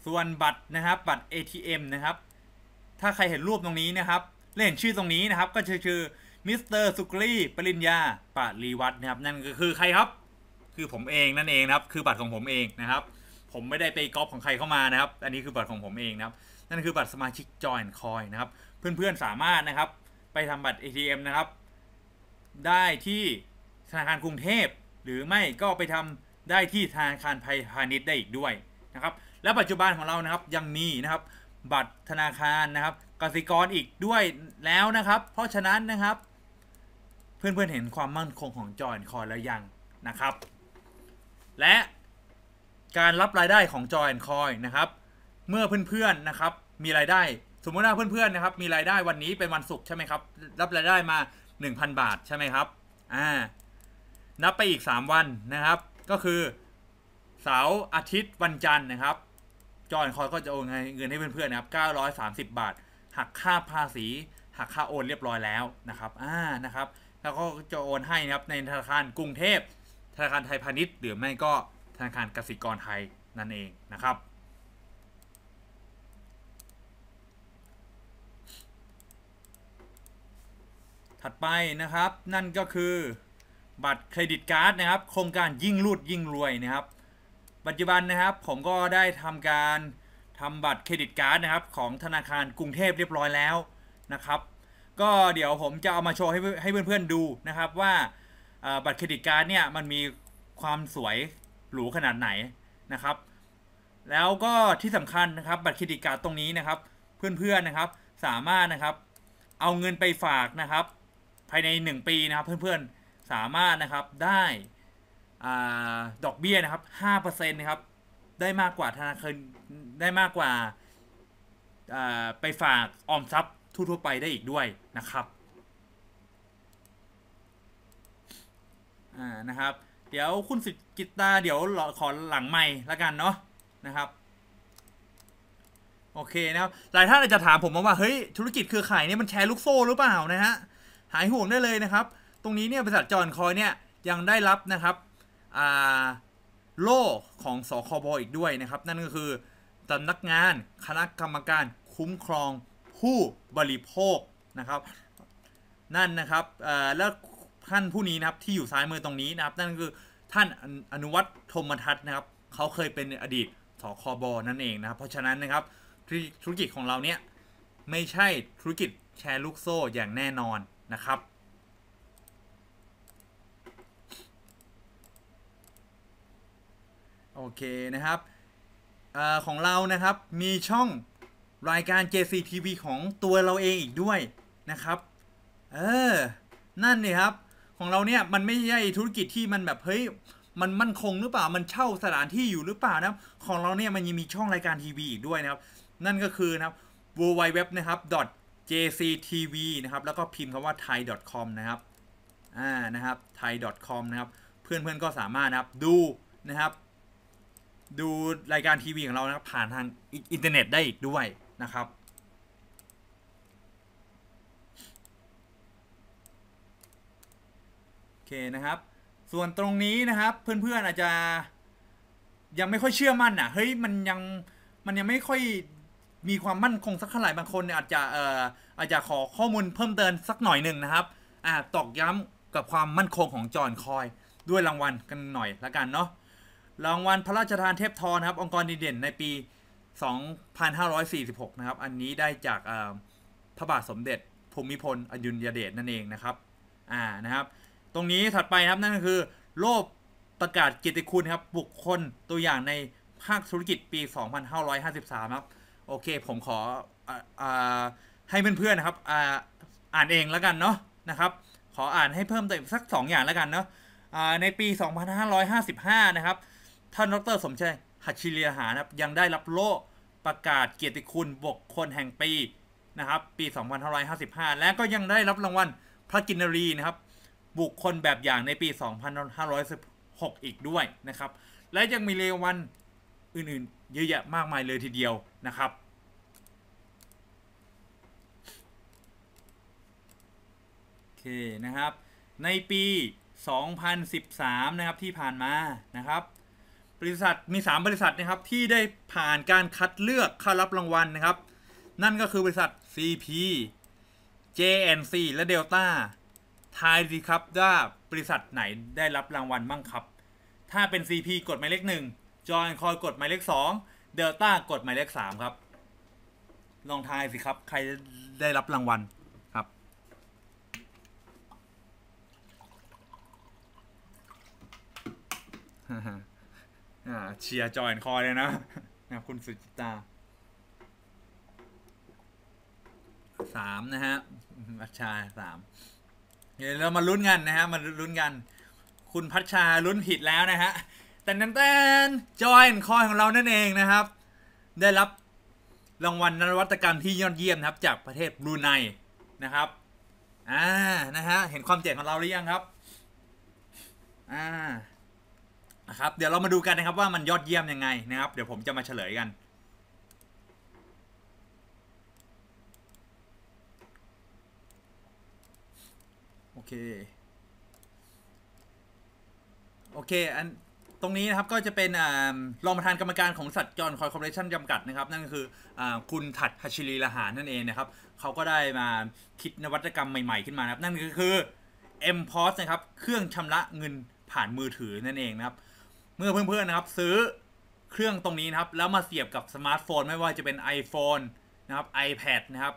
ส่วนบัตรนะครับ บัตร ATM นะครับถ้าใครเห็นรูปตรงนี้นะครับเล่นชื่อตรงนี้นะครับก็่อคือมิสเตอร์สุกรีปริญญาปารีวัตนะครับนั่นก็คือใครครับคือผมเองนั่นเองนะครับ คือบัตรของผมเองนะครับ ผมไม่ได้ไปก๊อปของใครเข้ามานะครับ อันนี้คือบัตรของผมเองนะครับ นั่นคือบัตรสมาชิกจอยคอยนะครับ เพื่อน ๆสามารถนะครับ ไปทำบัตร ATM นะครับ ได้ที่ธนาคารกรุงเทพ หรือไม่ก็ไปทำได้ที่ธนาคารพาณิชย์ได้อีกด้วยนะครับและปัจจุบันของเรานะครับ ยังมีนะครับ บัตรธนาคารนะครับกสิกรอีกด้วยแล้วนะครับ เพราะฉะนั้นนะครับ เพื่อนๆเห็นความมั่นคงของจอยคอยแล้วยังนะครับ และการรับรายได้ของจอยคอยนะครับ เมื่อเพื่อนๆนะครับ มีรายได้สมมติว่าเพื่อนๆนะครับ มีรายได้วันนี้เป็นวันศุกร์ใช่ไหมครับ รับรายได้มา1,000บาทใช่ไหมครับอ่านับไปอีก 3 วันนะครับ ก็คือเสาร์อาทิตย์วันจันทร์นะครับจอนคอยก็จะโอนเงินให้เพื่อนๆนะครับ 930 บาท หักค่าภาษี หักค่าโอนเรียบร้อยแล้วนะครับ อ่า นะครับ แล้วก็จะโอนให้นะครับ ในธนาคารกรุงเทพ ธนาคารไทยพาณิชย์ หรือไม่ก็ธนาคารกสิกรไทย นั่นเองนะครับ ถัดไปนะครับ นั่นก็คือบัตรเครดิตการ์ดนะครับ โครงการยิ่งรูดยิ่งรวยนะครับปัจจุบันนะครับ ผมก็ได้ทำการทำบัตรเครดิตการ์ดนะครับ ของธนาคาร กรุงเทพเรียบร้อยแล้วนะครับ ก็เดี๋ยวผมจะเอามาโชว์ให้ให้เพื่อนๆดูนะครับ ว่าบัตรเครดิตการ์ดเนี่ยมันมีความสวยหรูขนาดไหนนะครับ แล้วก็ที่สำคัญนะครับบัตรเครดิตการ์ดตรงนี้นะครับเพื่อนๆนะครับ สามารถนะครับเอาเงินไปฝากนะครับ ภายใน 1 ปีนะครับเพื่อนๆสามารถนะครับได้อดอกเบี้ยนะครับ ห้าเปอร์เซ็นต์นะครับ ได้มากกว่าธนาคารได้มากกว่า ไปฝากออมทรัพย์ทั่วไปได้อีกด้วยนะครับ อ่า นะครับ เดี๋ยวคุณสิกิตา เดี๋ยวขอหลังใหม่ละกันเนาะ นะครับ โอเคนะครับหลายท่านอาจจะถามผมมาว่า เฮ้ย ธุรกิจเครือข่ายเนี่ยมันแชร์ลูกโซ่หรือเปล่านะฮะ หายห่วงได้เลยนะครับ ตรงนี้เนี่ยบริษัทจอนคอยเนี่ยยังได้รับนะครับโล่ของสคบอีกด้วยนะครับ นั่นก็คือสำนักงานคณะกรรมการคุ้มครองผู้บริโภคนะครับ นั่นนะครับแล้วท่านผู้นี้นะครับที่อยู่ซ้ายมือตรงนี้นะครับ นั่นคือท่านอนุวัตรธมทัศน์นะครับเขาเคยเป็นอดีตสคบนั่นเองนะครับเพราะฉะนั้นนะครับธุรกิจของเราเนี่ยไม่ใช่ธุรกิจแชร์ลูกโซ่อย่างแน่นอนนะครับโอเคนะครับอของเรานะครับมีช่องรายการ JCTV ของตัวเราเองอีกด้วยนะครับ เออนั่นนี่ครับ ของเราเนี่ยมันไม่ใช่ธุรกิจที่มันแบบเฮ้ยมันมั่นคงหรือเปล่ามันเช่าสถานที่อยู่หรือเปล่านะครับ ของเราเนี่ยมันยังมีช่องรายการทีวีอีกด้วยนะครับ นั่นก็คือนะครับ w w w นะครับ jctv นะครับ แล้วก็พิมพ์คำว่า thai com นะครับอ่านะครับ thai com นะครับเพื่อนๆก็สามารถนะครับดูนะครับดูรายการทีวีของเรานะผ่านทางอินเทอร์เน็ตได้อีก ด้วยนะครับ โอเคนะครับ ส่วนตรงนี้นะครับ เพื่อนๆ อาจจะ ยังไม่ค่อยเชื่อมั่นอ่ะเฮ้ยมันยังมันยังไม่ค่อยมีความมั่นคงสักเท่าไหร่บางคนเนี่ยอาจจะเอ่ออาจจะขอข้อมูลเพิ่มเติมสักหน่อยหนึ่งนะครับ อ่าตอกย้ำกับความมั่นคงของจอ์นคอย ด้วยรางวัล กันหน่อยละกันเนาะรางวัลพระราชทานเทพทะครับ องค์กรดีเด่นในปี 2546 นะครับ อันนี้ได้จากพระบาทสมเด็จภูมิพลอดุลยเดชนั่นเองนะครับอ่านะครับ ตรงนี้ถัดไปครับนั่นก็คือ โลกประกาศเกียรติคุณครับ บุคคลตัวอย่างในภาคธุรกิจปี 2553 ครับโอเคผมขออให้เพื่อนๆนะครับออ่านเองแล้วกันเนาะนะครับ ขออ่านให้เพิ่มเติมสัก 2 อย่างแล้วกันเนาะในปี 2555 นะครับท่านดรสมชัยหัชิเลีย หานะครับยังได้รับโล่ประกาศเกียรติคุณบุคคลแห่ง ปี นะครับ ปี 2555 และก็ยังได้รับรางวัลพระกินรีนะครับ บุคคลแบบอย่างในปี 2516 อีกด้วยนะครับ และยัง มีรางวัลอื่น ๆ เยอะแยะมากมายเลยทีเดียวนะครับโอเคนะครับ ในปี 2013 นะครับที่ผ่านมานะครับบริษัทมี 3 บริษัทนะครับ ที่ได้ผ่านการคัดเลือกเข้ารับรางวัลนะครับ นั่นก็คือ บริษัท CP JNC และ Delta ทายดีครับ ว่าบริษัทไหนได้รับรางวัลบ้างครับ ถ้าเป็น CP กดหมายเลข1จอยคอยกดหมายเลข2 Delta กดหมายเลข3ครับ ลองทายสิครับ ใครได้รับรางวัลครับเชียร์จอยคอยเลยนะนะคุณสุจิตา สามนะฮะพัชชาสามเดี๋ยวเรามาลุ้นกันนะฮะมาลุ้นกัน คุณพัชชาลุ้นผิดแล้วนะฮะ แต่นั้นแต่จอยคอยของเรานั่นเองนะครับ ได้รับรางวัลนวัตกรรมที่ยอดเยี่ยมนะครับ จากประเทศบรูไนนะครับอ่านะฮะ เห็นความเจ๋งของเราหรือยังครับ อ่านะครับเดี๋ยวเรามาดูกันนะครับว่ามันยอดเยี่ยมยังไงนะครับ เดี๋ยวผมจะมาเฉลยกัน โอเค โอเคอันตรงนี้นะครับก็จะเป็นรองประธานกรรมการของสัตว์จอนคอยคอมเพลชั่นจำกัดนะครับ นั่นก็คืออคุณถัดฮัชิรีลาหานนั่นเองนะครับ เขาก็ได้มาคิดนวัตกรรมใหม่ๆขึ้นมานะครับนั่นก็คือ m p o s นะครับ เครื่องชำระเงินผ่านมือถือนั่นเองนะครับเมื่อเพื่อนๆนะครับซื้อเครื่องตรงนี้นะครับ แล้วมาเสียบกับสมาร์ทโฟน ไม่ว่าจะเป็น iPhone นะครับ iPad นะครับ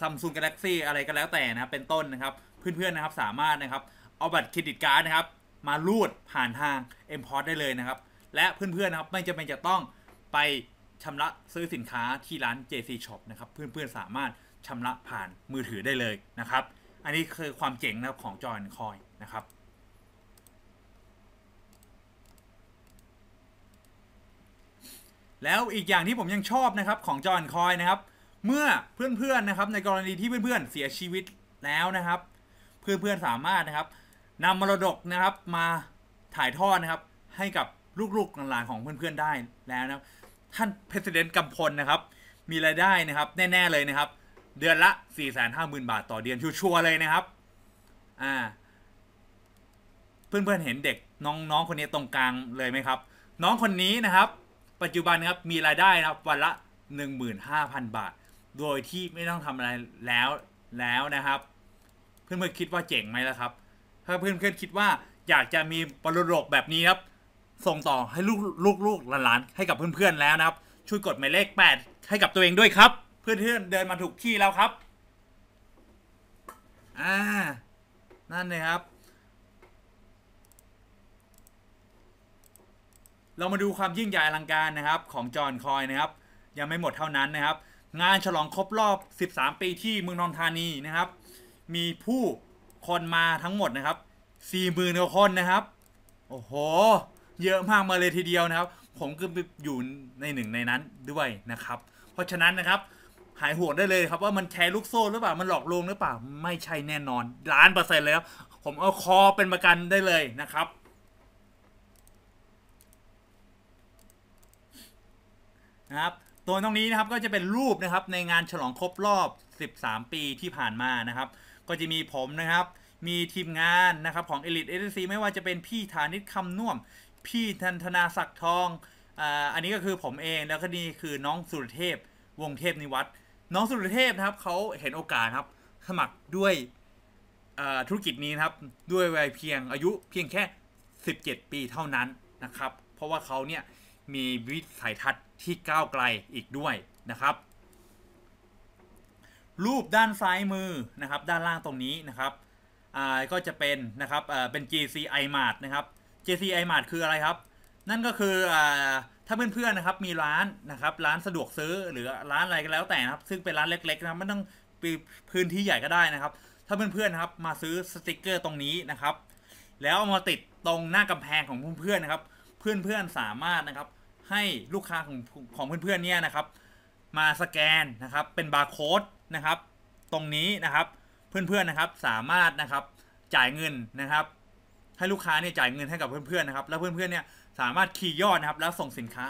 ซัมซุงกาแล็กซี่อะไรก็แล้วแต่นะครับ เป็นต้นนะครับ เพื่อนๆนะครับ สามารถนะครับเอาบัตรเครดิตการ์ดนะครับ มารูดผ่านทาง m p o r t ได้เลยนะครับ และเพื่อนๆนะครับ ไม่จำเป็นจะต้องไปชำระซื้อสินค้าที่ร้าน JC Shop นะครับเพื่อนๆสามารถชำระผ่านมือถือได้เลยนะครับ อันนี้คือความเจ๋งนะครับของจอยคอยนะครับแล้วอีกอย่างที่ผมยังชอบนะครับ ของจอห์นคอยนะครับ เมื่อเพื่อนๆนะครับ ในกรณีที่เพื่อนๆเสียชีวิตแล้วนะครับ เพื่อนๆสามารถนะครับนำมรดกนะครับมาถ่ายทอดนะครับ ให้กับลูกๆหลานๆของเพื่อนๆได้แล้วนะครับ ท่านประธานกำพลนะครับ มีรายได้นะครับ แน่ๆเลยนะครับ เดือนละ4ี่แสนห้าหมื่นบาทต่อเดือนชัวร์เลยนะครับ อ่า เพื่อนๆเห็นเด็กน้องๆ คนนี้ตรงกลางเลยไหมครับ น้องคนนี้นะครับปัจจุบันครับมีรายได้ครับวันละ15,000 บาท โดยที่ไม่ต้องทำอะไรแล้วแล้วนะครับ เพื่อนๆคิดว่าเจ๋งไหมล่ะครับ ถ้าเพื่อนๆคิดว่าอยากจะมีปรดกแบบนี้ครับส่งต่อให้ลูกลูกลูกหลานให้กับเพื่อนๆแล้วนะครับ ช่วยกดหมายเลข 8 ให้กับตัวเองด้วยครับ เพื่อนๆเดินมาถูกที่แล้วครับอ่านั่นเลยครับเรามาดูความยิ่งใหญ่อลังการนะครับ ของจอห์นคอยนะครับ ยังไม่หมดเท่านั้นนะครับ งานฉลองครบรอบ 13 ปีที่เมืองนนทธานีนะครับ มีผู้คนมาทั้งหมดนะครับ4มื่นก่าคนนะครับ โอ้โหเยอะมากมาเลยทีเดียวนะครับ ผมก็อยู่ในหนึ่งในนั้นด้วยนะครับ เพราะฉะนั้นนะครับ หายห่วงได้เลย ครับว่ามันแชร์ลูกโซ่หรือเปล่ามันหลอกลวงหรือเปล่า ไม่ใช่แน่นอนล้านเปอร์เซ็นต์เลยครับผมเอาคอเป็นประกันได้เลยนะครับนะครับตัวตรงนี้นะครับก็จะเป็นรูปนะครับในงานฉลองครบรอบ 13 ปีที่ผ่านมานะครับ ก็จะมีผมนะครับมีทีมงานนะครับของ Elite s ีไม่ว่าจะเป็นพี่ฐานิตคำน่วม พี่ธนธนาศักดิ์ทอง อันนี้ก็คือผมเองแล้วก็นี่คือน้องสุรเทพวงเทพนิวัตน้องสุรเทพนะครับเขาเห็นโอกาสครับสมัครด้วยธุรกิจนี้นะครับด้วยวัยเพียงอายุเพียงแค่ 17 ปีเท่านั้นนะครับ เพราะว่าเขาเนี่ยมีวิสัยทัศน์ที่ก้าวไกลอีกด้วยนะครับ รูปด้านซ้ายมือนะครับ ด้านล่างตรงนี้นะครับก็จะเป็นนะครับเป็น GCI Mart นะครับ GCI Mart คืออะไรครับ นั่นก็คืออถ้าเพื่อนๆนะครับ มีร้านนะครับ ร้านสะดวกซื้อหรือร้านอะไรก็แล้วแต่นะครับ ซึ่งเป็นร้านเล็ก ๆ นะไม่ต้องพื้นที่ใหญ่ก็ได้นะครับ ถ้าเพื่อนๆนะครับ มาซื้อสติกเกอร์ตรงนี้นะครับ แล้วเอามาติดตรงหน้ากำแพงของ เพื่อนๆนะครับ เพื่อนๆสามารถนะครับให้ลูกค้าของของเพื่อนๆเนี่ยนะครับ มาสแกนนะครับ เป็นบาร์โค้ดนะครับ ตรงนี้นะครับ เพื่อนๆนะครับ สามารถนะครับจ่ายเงินนะครับ ให้ลูกค้าเนี่ยจ่ายเงินให้กับเพื่อนๆนะครับแล้วเพื่อนๆเนี่ย สามารถคีย์ยอดนะครับ แล้วส่งสินค้า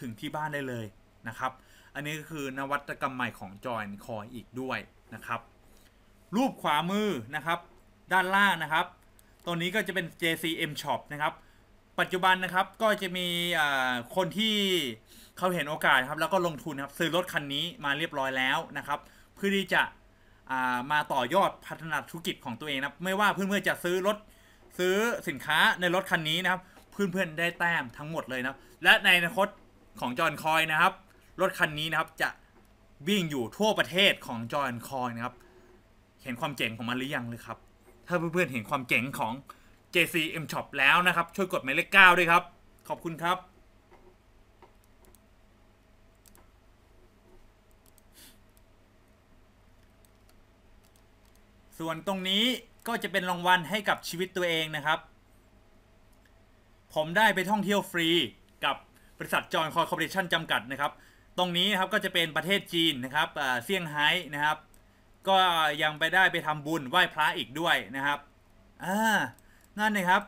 ถึงที่บ้านได้เลยนะครับ อันนี้ก็คือนวัตกรรมใหม่ของจอยคอยอีกด้วยนะครับรูปขวามือนะครับ ด้านล่างนะครับตัวนี้ก็จะเป็น JCM Shop นะครับปัจจุบันนะครับก็จะมีคนที่เขาเห็นโอกาสครับ แล้วก็ลงทุนครับซื้อรถคันนี้มาเรียบร้อยแล้วนะครับ เพื่อที่จะมาต่อยอดพัฒนาธุรกิจของตัวเองนะไม่ว่าเพื่อนๆจะซื้อรถซื้อสินค้าในรถคันนี้นะครับเพื่อนๆ ได้แต้มทั้งหมดเลยนะและในอนาคตของจอห์นคอยนะครับ รถคันนี้นะครับจะวิ่งอยู่ทั่วประเทศของจอห์นคอยนะครับ เห็นความเจ๋งของมันหรือยังเลยครับ ถ้าเพื่อนๆเห็นความเจ๋งของ JC M Shop แล้วนะครับ ช่วยกดหมายเลขเก้าด้วยครับ ขอบคุณครับ ส่วนตรงนี้ก็จะเป็นรางวัลให้กับชีวิตตัวเองนะครับ ผมได้ไปท่องเที่ยวฟรีกับบริษัทจอนคอร์ปอเรชั่นจำกัดนะครับ ตรงนี้ครับก็จะเป็นประเทศจีนนะครับเซี่ยงไฮ้นะครับ ก็ยังไปได้ไปทำบุญไหว้พระอีกด้วยนะครับ อ่านั่นนะครับ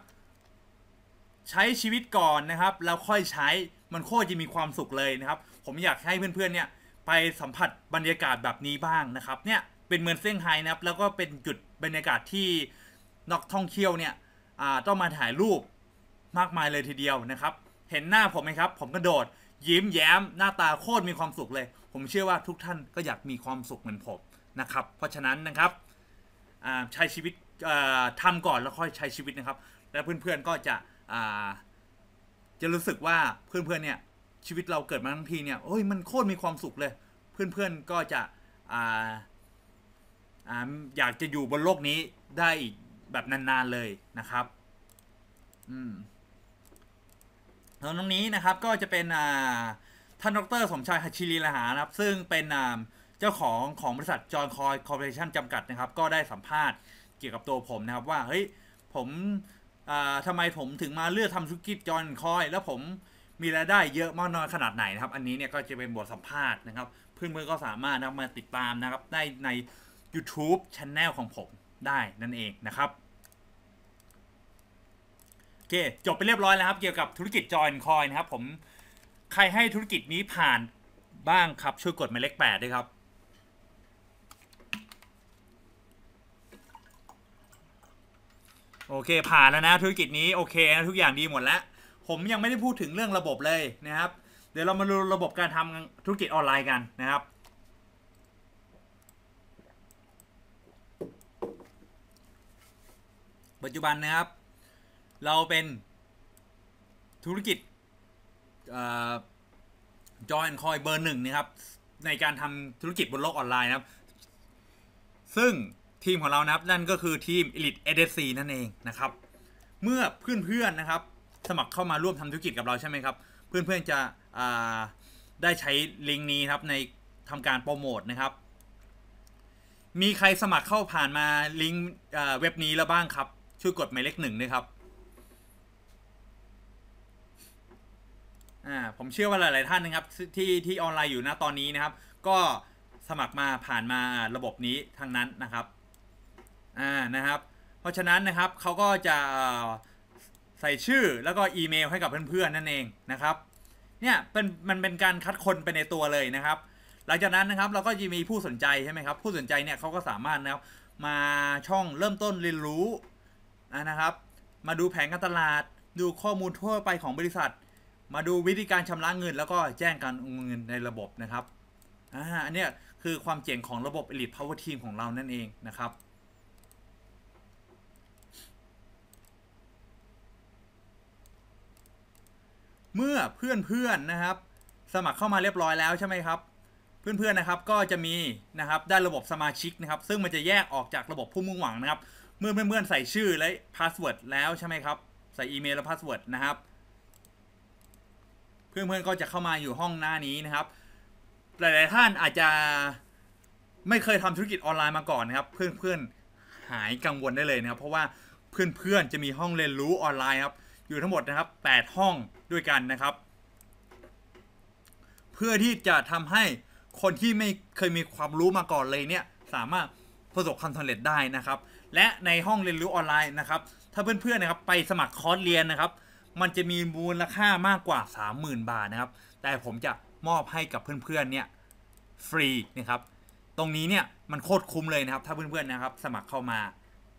ใช้ชีวิตก่อนนะครับแล้วค่อยใช้มันโคตรจะมีความสุขเลยนะครับ ผมอยากให้เพื่อนๆเนี่ยไปสัมผัสบรรยากาศแบบนี้บ้างนะครับเนี่ยเป็นเมืองเซี่ยงไฮ้นะครับแล้วก็เป็นจุดบรรยากาศที่นักท่องเที่ยวเนี่ยต้องมาถ่ายรูปมากมายเลยทีเดียวนะ ครับ เห็นหน้าผมไหมครับ ผมกระโดดยิ้มแย้มหน้าตาโคตรมีความสุขเลย ผมเชื่อว่าทุกท่านก็อยากมีความสุขเหมือนผมนะครับ เพราะฉะนั้นนะครับใช้ชีวิตทำก่อนแล้วค่อยใช้ชีวิตนะครับ และเพื่อนๆก็จะจะรู้สึกว่าเพื่อน ๆ เนี่ย ชีวิตเราเกิดมาทั้งที เนี่ย โอ้ย มันโคตรมีความสุขเลย เพื่อน ๆ ก็จะอยากจะอยู่บนโลกนี้ได้อีกแบบนานๆ เลยนะครับ อืมแล้วตรงนี้นะครับก็จะเป็นท่านดรสมชายฮัชิรีลหานะครับ ซึ่งเป็นเจ้าของ ของบริษัทจอห์นคอยคอร์ปอเรชั่นจำกัดนะครับ ก็ได้สัมภาษณ์เกี่ยวกับตัวผมนะครับว่าเฮ้ยผมทำไมผมถึงมาเลือกทำธุรกิจจอนคอย แล้วผมมีรายได้เยอะมากน้อยขนาดไหนนะครับอันนี้เนี่ยก็จะเป็นบทสัมภาษณ์นะครับเพื่อนๆก็สามารถนะมาติดตามนะครับได้ใน YouTube c h anel ของผมได้นั่นเองนะครับ โอเคจบไปเรียบร้อยแล้วครับเกี่ยวกับธุรกิจจอยคอยนะครับผมใครให้ธุรกิจนี้ผ่านบ้างครับ ช่วยกดหมายเลขแปดด้วยครับโอเคผ่านแล้วนะธุรกิจนี้โอเคนะทุกอย่างดีหมดแล้ว ผมยังไม่ได้พูดถึงเรื่องระบบเลยนะครับ เดี๋ยวเรามาดูระบบการทำธุรกิจออนไลน์กันนะครับ ปัจจุบันนะครับ เราเป็นธุรกิจจอยแอนคอยเบอร์หนึ่งนะครับ ในการทำธุรกิจบนโลกออนไลน์นะครับ ซึ่งทีม ของเรานะครับนั่นก็คือทีม Elite s d c นั่นเองนะครับ เมื่อเพื่อนๆนนะครับ สมัครเข้ามาร่วมทำธุรกิจกับเราใช่ไหมครับเพื่อนๆจะได้ใช้ลิงก์นี้ ครับ ในทำการโปรโมทนะครับ มีใครสมัครเข้าผ่านมาลิงก์เว็บนี้ แล้ว บ้างครับช่วยกดหมายเลขหนึ่งด้วยครับผมเชื่อว่าหลาย ๆท่านนะครับ ที่ที่ออนไลน์อยู่นะตอนนี้นะครับ ก็สมัครมาผ่านมาระบบนี้ทั้งนั้นนะครับอ่า นะครับ เพราะฉะนั้นนะครับเขาก็จะใส่ชื่อแล้วก็อีเมลให้กับเพื่อนๆนั่นเองนะครับ เนี่ย เป็นมันเป็นการคัดคนไปในตัวเลยนะครับ หลังจากนั้นนะครับ เราก็จะมีผู้สนใจใช่ไหมครับ ผู้สนใจเนี่ยเขาก็สามารถนะครับมาช่องเริ่มต้นเรียนรู้นะครับ มาดูแผนการตลาด ดูข้อมูลทั่วไปของบริษัท มาดูวิธีการชำระเงิน แล้วก็แจ้งการโอนเงินในระบบนะครับ อ่า อันนี้คือความเจ๋งของระบบ Elite Power Team ของเรานั่นเองนะครับเมื่อเพื่อนๆนะครับสมัครเข้ามาเรียบร้อยแล้วใช่ไหมครับ เพื่อนๆนะครับก็จะมีนะครับได้ระบบสมาชิกนะครับ ซึ่งมันจะแยกออกจากระบบผู้มุ่งหวังนะครับ เมื่อเพื่อนๆใส่ชื่อและพาสเวิร์ดแล้วใช่ไหมครับ ใส่อีเมลและพาสเวิร์ดนะครับ เพื่อนๆก็จะเข้ามาอยู่ห้องหน้านี้นะครับ หลายๆท่านอาจจะไม่เคยทำธุรกิจออนไลน์มาก่อนนะครับ เพื่อนๆหายกังวลได้เลยนะครับเพราะว่าเพื่อนๆจะมีห้องเรียนรู้ออนไลน์ครับอยู่ทั้งหมดนะครับ 8 ห้องด้วยกันนะครับ เพื่อที่จะทำให้คนที่ไม่เคยมีความรู้มาก่อนเลยเนี่ย สามารถประสบความสำเร็จได้นะครับ และในห้องเรียนรู้ออนไลน์นะครับ ถ้าเพื่อนๆนะครับ ไปสมัครคอร์สเรียนนะครับ มันจะมีมูลค่ามากกว่า30,000บาทนะครับ แต่ผมจะมอบให้กับเพื่อนๆเนี่ยฟรีนะครับ ตรงนี้เนี่ยมันโคตรคุ้มเลยนะครับ ถ้าเพื่อนๆนะครับ สมัครเข้ามา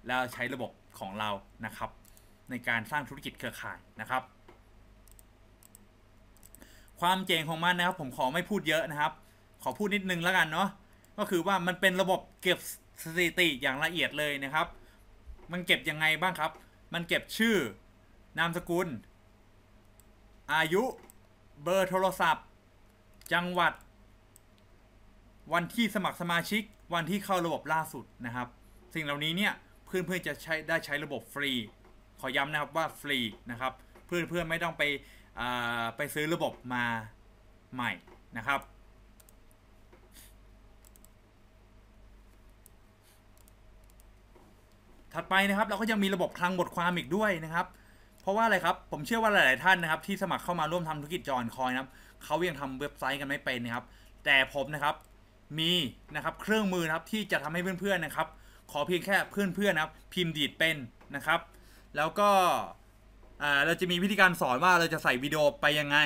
แล้วใช้ระบบของเรานะครับในการสร้างธุรกิจเครือข่ายนะครับ ความเจ๋งของมันนะครับผมขอไม่พูดเยอะนะครับ ขอพูดนิดนึงแล้วกัน เนาะ ก็คือว่ามันเป็นระบบเก็บสถิติอย่างละเอียดเลยนะครับ มันเก็บยังไงบ้างครับ มันเก็บชื่อ นามสกุล อายุ เบอร์โทรศัพท์ จังหวัด วันที่สมัครสมาชิกวันที่เข้าระบบล่าสุดนะครับ สิ่งเหล่านี้เนี่ยเพื่อนๆจะใช้ได้ใช้ระบบฟรีขอย้ำนะครับว่าฟรีนะครับ เพื่อนเพื่อนไม่ต้องไปไปซื้อระบบมาใหม่นะครับ ถัดไปนะครับเราก็ยังมีระบบคลังบทความอีกด้วยนะครับ เพราะว่าอะไรครับ ผมเชื่อว่าหลาย ๆ ท่านนะครับ ที่สมัครเข้ามาร่วมทำธุรกิจจอนคอยนะครับเขายังทำเว็บไซต์กันไม่เป็นนะครับ แต่ผมนะครับ มีนะครับ เครื่องมือนะครับที่จะทำให้เพื่อนๆ นะครับขอเพียงแค่เพื่อนๆ นะครับ พิมพ์ดีดเป็นนะครับแล้วก็เราจะมีวิธีการสอนว่าเราจะใส่วิดีโอไปยังไง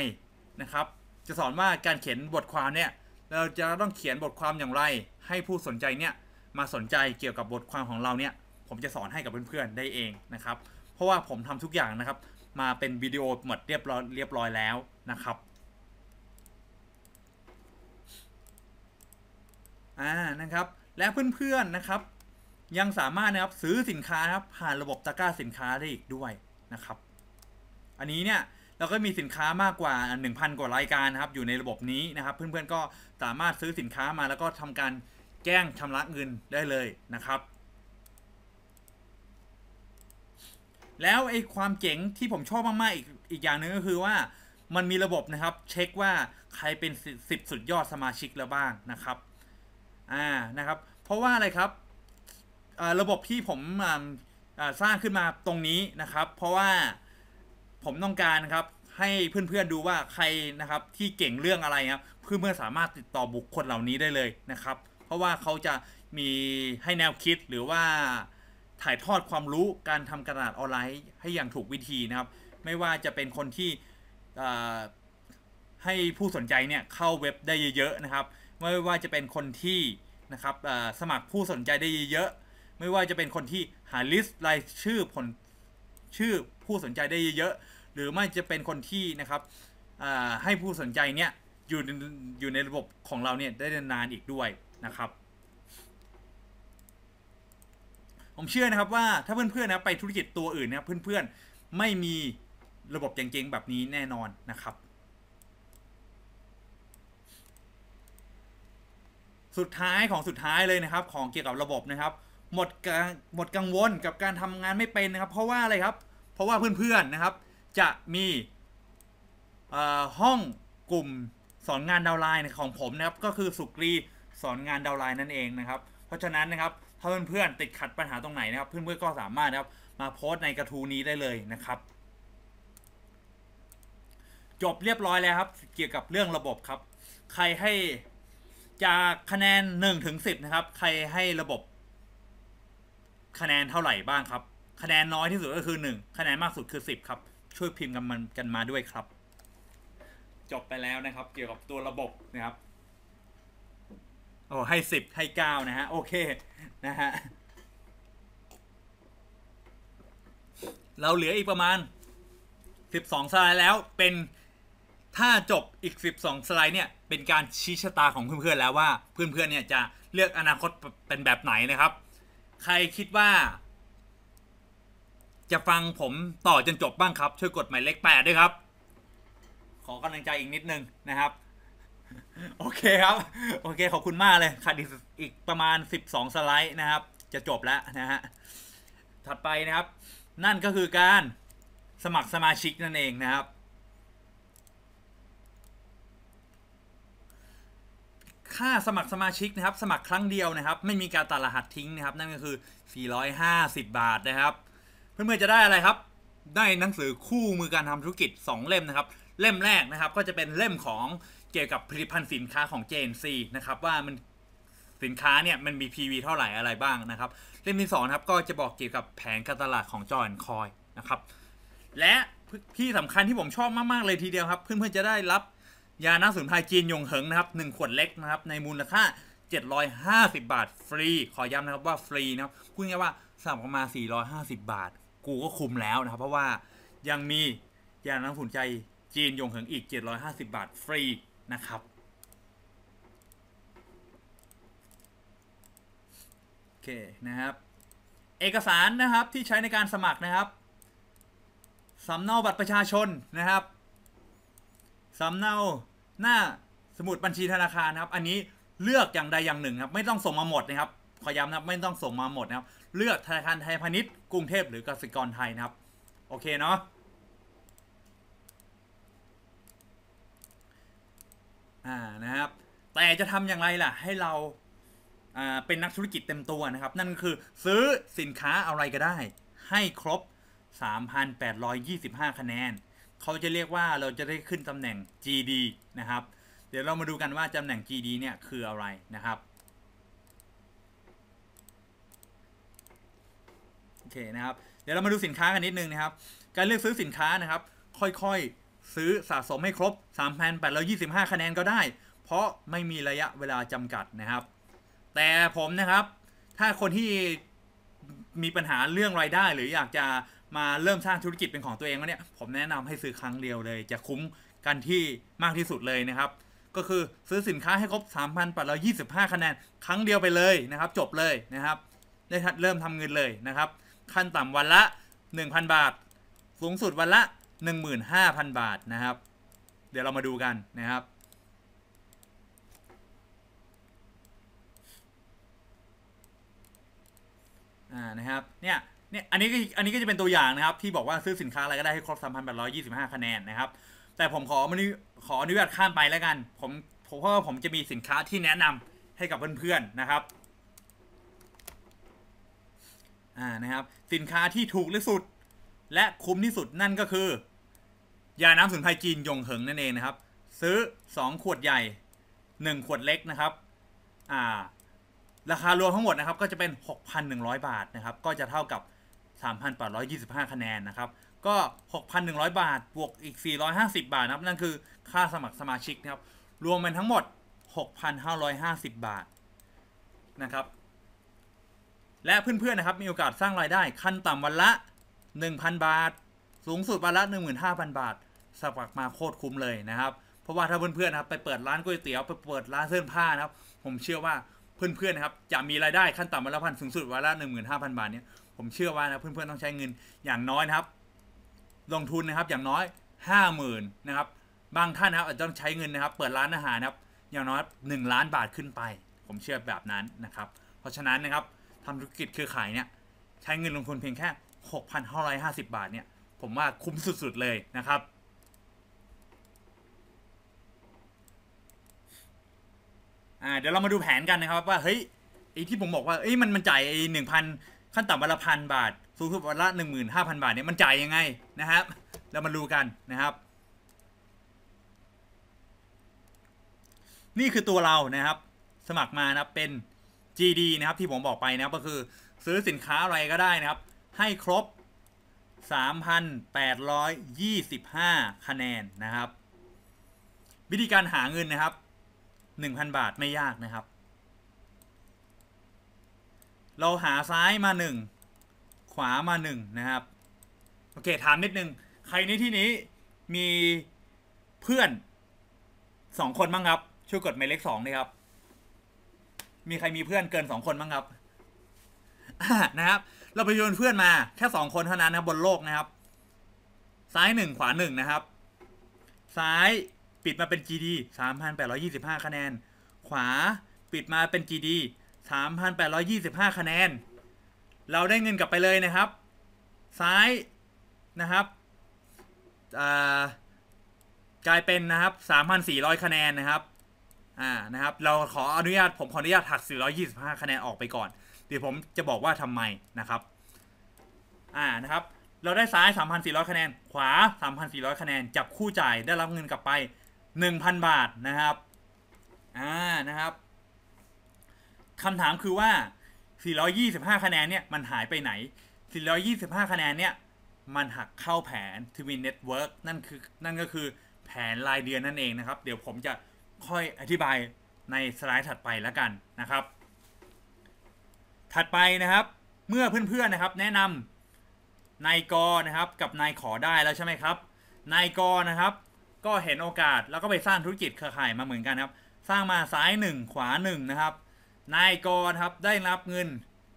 นะครับ จะสอนว่าการเขียนบทความเนี่ย เราจะต้องเขียนบทความอย่างไรให้ผู้สนใจเนี่ย มาสนใจเกี่ยวกับบทความของเราเนี่ย ผมจะสอนให้กับเพื่อนๆได้เองนะครับ เพราะว่าผมทำทุกอย่างนะครับ มาเป็นวิดีโอหมดเรียบร้อยเรียบร้อยแล้วนะครับ อ่านะครับ และเพื่อนๆนะครับยังสามารถนะครับซื้อสินค้านะครับผ่านระบบตะกร้าสินค้าได้อีกด้วยนะครับ อันนี้เนี่ย เราก็มีสินค้ามากกว่า 1,000 กว่ารายการนะครับ อยู่ในระบบนี้นะครับ เพื่อนๆก็สามารถซื้อสินค้ามาแล้วก็ทำการแจ้งชำระเงินได้เลยนะครับ แล้วไอ้ความเจ๋งที่ผมชอบมากๆอีกอีก อย่างหนึ่งก็คือว่ามันมีระบบนะครับ เช็คว่าใครเป็น10สุดยอดสมาชิกแล้วบ้างนะครับ อ่านะครับ เพราะว่าอะไรครับระบบที่ผมสร้างขึ้นมาตรงนี้นะครับ เพราะว่าผมต้องการครับให้เพื่อนๆดูว่าใครนะครับที่เก่งเรื่องอะไรครับเพื่อ่อสามารถติดต่อบุคคลเหล่านี้ได้เลยนะครับ เพราะว่าเขาจะมีให้แนวคิดหรือว่าถ่ายทอดความรู้การทำกระดาษออนไลน์ให้อย่างถูกวิธีนะครับ ไม่ว่าจะเป็นคนที่ให้ผู้สนใจเนี่ยเข้าเว็บได้เยอะๆ นะครับ ไม่ว่าจะเป็นคนที่นะครับสมัครผู้สนใจได้เยอะไม่ว่าจะเป็นคนที่หาลิสต์รายชื่อผลชื่อผู้สนใจได้เยอะๆหรือไม่จะเป็นคนที่นะครับให้ผู้สนใจเนี่ยอยู่อยู่ในระบบของเราเนี่ยได้นานอีกด้วยนะครับผมเชื่อนะครับว่าถ้าเพื่อนๆนะไปธุรกิจตัวอื่นนะเพื่อนๆไม่มีระบบเก่งๆ แบบนี้แน่นอนนะครับ สุดท้ายของสุดท้ายเลยนะครับ ของเกี่ยวกับระบบนะครับหมดกังหมดกังวลกับการทำงานไม่เป็นนะครับเพราะว่าอะไรครับ เพราะว่าเพื่อนๆนะครับ จะมีห้องกลุ่มสอนงานดาวไลน์ของผมนะครับก็คือสุกรีสอนงานดาวไลน์นั่นเองนะครับ เพราะฉะนั้นนะครับถ้าเพื่อนๆติดขัดปัญหาตรงไหนนะครับ เพื่อนๆก็สามารถนะครับ มาโพสในกระทูนี้ได้เลยนะครับ จบเรียบร้อยแล้วครับเกี่ยวกับเรื่องระบบครับ ใครให้จากคะแนน1ถึง10นะครับ ใครให้ระบบคะแนนเท่าไหร่บ้างครับ คะแนนน้อยที่สุดก็คือหนึ่ง คะแนนมากสุดคือสิบครับ ช่วยพิมพ์กันมันกันมาด้วยครับ จบไปแล้วนะครับ เกี่ยวกับตัวระบบนะครับโอ้ให้สิบให้เก้านะฮะโอเคนะฮะ เราเหลืออีกประมาณสิบสองสไลด์แล้วเป็นถ้าจบอีกสสิบองสไลด์เนี่ยเป็นการชี้ชะตาของเพื่อนๆแล้วว่าเพื่อนๆเนี่ยจะเลือกอนาคตเป็นแบบไหนนะครับใครคิดว่า จะฟังผมต่อจนจบบ้างครับ ช่วยกดหมายเลขแปดด้วยครับ ขอกำลังใจอีกนิดนึงนะครับ โอเคครับ โอเค ขอบคุณมากเลยขาดอีกประมาณ 12 สไลด์นะครับ จะจบแล้วนะฮะถัดไปนะครับ นั่นก็คือการสมัครสมาชิกนั่นเองนะครับค่าสมัครสมาชิกนะครับสมัครครั้งเดียวนะครับ ไม่มีการตัดรหัสทิ้งนะครับ นั่นก็คือ 450 บาทนะครับ เพื่อนๆจะได้อะไรครับ ได้หนังสือคู่มือการทำธุรกิจ 2 เล่มนะครับเล่มแรกนะครับ ก็จะเป็นเล่มของเกี่ยวกับผลิตภัณฑ์สินค้าของ JNC นะครับว่ามันสินค้าเนี่ยมันมี PV เท่าไหร่ อะไรบ้างนะครับ เล่มที่2ครับก็จะบอกเกี่ยวกับแผนการตลาดของจอห์นคอยนะครับและที่สำคัญที่ผมชอบมากๆเลยทีเดียวครับ เพื่อนๆจะได้รับยาหน้าสมุนไพรจีนยงเหิงนะครับ1ขวดเล็กนะครับ ในมูลค่า 750 บาทฟรี ขอย้ำนะครับว่าฟรีนะครับพูดง่ายว่าสั่งประมาณ450 บาท กูก็คุ้มแล้วนะครับ เพราะว่ายังมียาหน้าสมุนไพรจีนยงเหิงอีก 750 บาทฟรีนะครับโอเคนะครับ เอกสารนะครับที่ใช้ในการสมัครนะครับสำเนาบัตรประชาชนนะครับสำเนาหน้าสมุดบัญชีธนาคารครับ อันนี้เลือกอย่างใดอย่างหนึ่งครับ ไม่ต้องส่งมาหมดนะครับ ขอย้ำนะครับ ไม่ต้องส่งมาหมดนะครับ เลือกธนาคารไทย พาณิชย์กรุงเทพหรือกสิกรไทยนะครับ โอเคเนาะอ่านะครับ แต่จะทำอย่างไรล่ะ ให้เราอ่าเป็นนักธุรกิจเต็มตัวนะครับ นั่นคือ ซื้อสินค้าอะไรก็ได้ ให้ครบ 3,825 คะแนนเขาจะเรียกว่าเราจะได้ขึ้นตำแหน่ง GD นะครับ เดี๋ยวเรามาดูกันว่าตำแหน่ง GD เนี่ยคืออะไรนะครับโอเคนะครับ เดี๋ยวเรามาดูสินค้ากันนิดนึงนะครับ การเลือกซื้อสินค้านะครับ ค่อยๆซื้อสะสมให้ครบ3,825คะแนนก็ได้ เพราะไม่มีระยะเวลาจำกัดนะครับ แต่ผมนะครับ ถ้าคนที่มีปัญหาเรื่องรายได้หรืออยากจะมาเริ่มสร้างธุรกิจเป็นของตัวเองแล้วเนี่ยผมแนะนำให้ซื้อครั้งเดียวเลยจะคุ้มกันที่มากที่สุดเลยนะครับ ก็คือซื้อสินค้าให้ครบ3,000ปดรา25คะแนนครั้งเดียวไปเลยนะครับจบเลยนะครับได้เริ่มทำเงินเลยนะครับขั้นต่ำวันละ1,000บาท สูงสุดวันละ 15,000 บาทนะครับ เดี๋ยวเรามาดูกันนะครับ อ่านะครับเนี่ยเนี่ยอันนี้ก็อันนี้ก็จะเป็นตัวอย่างนะครับ ที่บอกว่าซื้อสินค้าอะไรก็ได้ให้ครบ3,825คะแนนนะครับ แต่ผมขอมันขออนุญาตข้ามไปแล้วกัน ผมเพราะว่าผมจะมีสินค้าที่แนะนำให้กับเพื่อนๆนะครับ อ่านะครับ สินค้าที่ถูกที่สุดและคุ้มที่สุดนั่นก็คือยาน้ำสมุนไพรจีนยงเหิงนั่นเองนะครับ ซื้อ 2 ขวดใหญ่ 1 ขวดเล็กนะครับ อ่า ราคารวมทั้งหมดนะครับ ก็จะเป็น6,100บาทนะครับ ก็จะเท่ากับ3,825 คะแนน นะครับ ก็ 6,100 บาท บวกอีก450 บาท นะครับ นั่นคือค่าสมัครสมาชิกนะครับ รวมเป็นทั้งหมด 6,550 บาทนะครับ และเพื่อน ๆ นะครับ มีโอกาสสร้างรายได้ขั้นต่ำวันละ 1,000 บาท สูงสุด วัน ละ 15,000บาทสมัครมาโคตรคุ้ม เลยนะครับ เพราะว่าถ้าเพื่อนๆนะครับ ไปเปิดร้านก๋วยเตี๋ยว ไปเปิดร้านเสื้อผ้านะครับ ผมเชื่อว่าเพื่อนๆนะครับจะมีรายได้ขั้นต่ำวันละพัน สูงสุดวันละ15,000บาทเนี่ยผมเชื่อว่านะเพื่อน ๆ ต้องใช้เงินอย่างน้อยนะครับ ลงทุนนะครับ อย่างน้อย 50,000นะครับ บางท่านนะครับอาจจะต้องใช้เงินนะครับ เปิดร้านอาหารนะครับ อย่างน้อย 1 ล้านบาทขึ้นไป ผมเชื่อแบบนั้นนะครับ เพราะฉะนั้นนะครับทำธุรกิจคือขายเนี่ย ใช้เงินลงทุนเพียงแค่6,550บาทเนี่ยผมว่าคุ้มสุด ๆ เลยนะครับเดี๋ยวเรามาดูแผนกันนะครับ ว่าเฮ้ยไอที่ผมบอกว่าเอ้ยมันมันจ่ายไอหนึ่งพันขั้นต่ำวันละพันบาทสูงสุดวันละหนึ่งหมื่นห้าพันบาทเนี่ยมันจ่ายยังไงนะครับ เรามาดูกันนะครับ นี่คือตัวเรานะครับ สมัครมานะเป็น GD นะครับ ที่ผมบอกไปนะครับก็คือซื้อสินค้าอะไรก็ได้นะครับ ให้ครบ 3,825คะแนนนะครับ วิธีการหาเงินนะครับ1,000 บาทไม่ยากนะครับเราหาซ้ายมา 1 ขวามา1นะครับ โอเค ถามนิดนึงใครในที่นี้มีเพื่อน2คนบ้างครับ ช่วยกดหมายเลขสองนี่ครับ มีใครมีเพื่อนเกิน 2 คนบ้างครับนะครับ เราไปโยนเพื่อนมาแค่ 2 คนเท่านั้นนะครับ บนโลกนะครับ ซ้าย1ขวา1นะครับ ซ้ายปิดมาเป็น GD 3,825คะแนน ขวาปิดมาเป็น GD 3,825คะแนน เราได้เงินกลับไปเลยนะครับ ซ้ายนะครับกลายเป็นนะครับ3,400คะแนนนะครับ อ่านะครับ เราขออนุญาตผมขออนุญาตหัก425คะแนนออกไปก่อน เดี๋ยวผมจะบอกว่าทำไมนะครับ อ่านะครับ เราได้ซ้าย3,400คะแนน ขวา3,400คะแนน จับคู่จ่ายได้รับเงินกลับไป1,000บาทนะครับ อ่านะครับคำถามคือว่า 425 คะแนนเนี่ย มันหายไปไหน 425 คะแนนเนี่ย มันหักเข้าแผนทวนเน็ตเวิร์กนั่นคือ นั่นก็คือแผนรายเดือนนั่นเองนะครับ เดี๋ยวผมจะค่อยอธิบายในสไลด์ถัดไปแล้วกันนะครับ ถัดไปนะครับ เมื่อเพื่อนๆนะครับ แนะนำนายก นะครับ กับนายขอได้แล้วใช่ไหมครับ นายกนะครับ ก็เห็นโอกาส แล้วก็ไปสร้างธุรกิจเครือข่ายมาเหมือนกันครับ สร้างมาซ้าย 1 ขวา1นะครับนายกรครับได้รับเงิน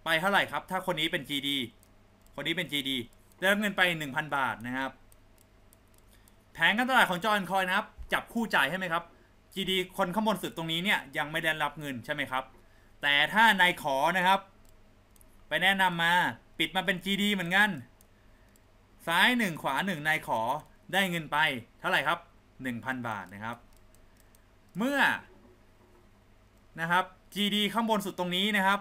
ไปเท่าไหร่ครับถ้าคนนี้เป็น GD คนนี้เป็น GD ได้รับเงินไป1,000 บาทนะครับแผงการตลาดของจอห์นคอยนะครับ จับคู่จ่ายใช่ไหมครับ GD คนข้างบนสุดตรงนี้เนี่ยยังไม่ได้รับเงินใช่ไหมครับ แต่ถ้านายขอนะครับ ไปแนะนำมาปิดมาเป็น GD เหมือนกัน ซ้าย 1 ขวา1นายขอได้เงินไปเท่าไหร่ครับ1,000บาทนะครับ เมื่อนะครับ GD ข้างบนสุดตรงนี้นะครับ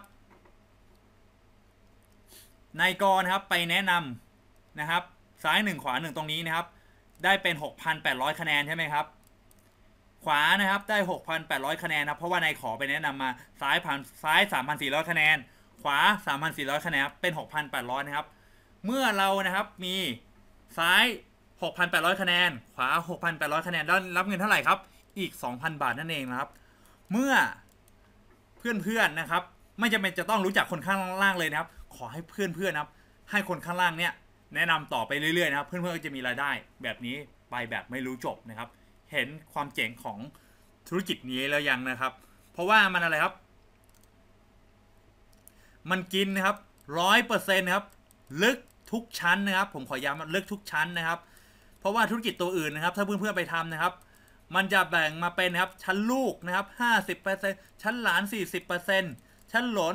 นายกรครับไปแนะนำนะครับ ซ้ายหนึ่งขวาหนึ่งตรงนี้นะครับ ได้เป็น6,800คะแนนใช่ไหมครับ ขวานะครับได้6,800คะแนนครับเพราะว่านายขอไปแนะนำมา ซ้ายผ่านซ้าย3,400คะแนนขวา3,400คะแนนเป็น6,800นะครับ เมื่อเรานะครับมีซ้าย6,800คะแนนขวา6,800คะแนนแล้วรับเงินเท่าไหร่ครับอีก2,000บาทนั่นเองนะครับ เมื่อเพื่อนๆนะครับไม่จำเป็นจะต้องรู้จักคนข้างล่างเลยนะครับ ขอให้เพื่อนๆนะครับ ให้คนข้างล่างเนี่ย แนะนำต่อไปเรื่อยๆนะครับ เพื่อนๆก็จะมีรายได้ แบบนี้ไปแบบไม่รู้จบนะครับ เห็นความเจ๋งของธุรกิจนี้แล้วยังนะครับ เพราะว่ามันอะไรครับ มันกินนะครับร้อยเปอร์เซ็นต์ครับลึกทุกชั้นนะครับผมขอย้ำลึกทุกชั้นนะครับ เพราะว่าธุรกิจตัวอื่นนะครับถ้าเพื่อนๆไปทำนะครับมันจะแบ่งมาเป็นนะครับ ชั้นลูกนะครับ50%ชั้นหลาน 40%ชั้นหลน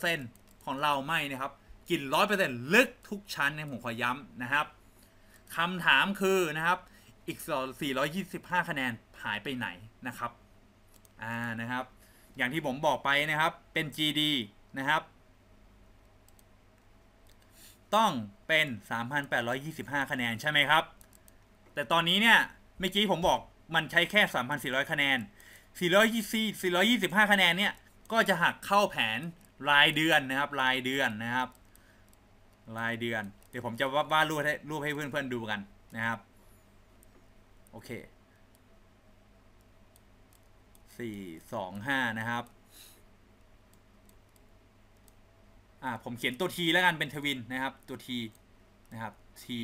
30%ของเราไม่นะครับ กิน 100%ลึกทุกชั้นในหผมขอย้ำนะครับคำถามคือนะครับอีก 425 คะแนนหายไปไหนนะครับอ่านะครับ อย่างที่ผมบอกไปนะครับเป็น GD นะครับ ต้องเป็น 3,825 คะแนนใช่ไหมครับ แต่ตอนนี้เนี่ยเมื่อกี้ผมบอกมันใช้แค่ 3,400 คะแนน 424 425คะแนนเนี่ยก็จะหักเข้าแผนรายเดือนนะครับรายเดือนนะครับรายเดือนเดี๋ยวผมจะวาดรูปให้รูปให้เพื่อนๆดูกันนะครับ โอเค 425 นะครับอ่า ผมเขียนตัวทีแล้วกันเป็นทวินนะครับ ตัวทีนะครับที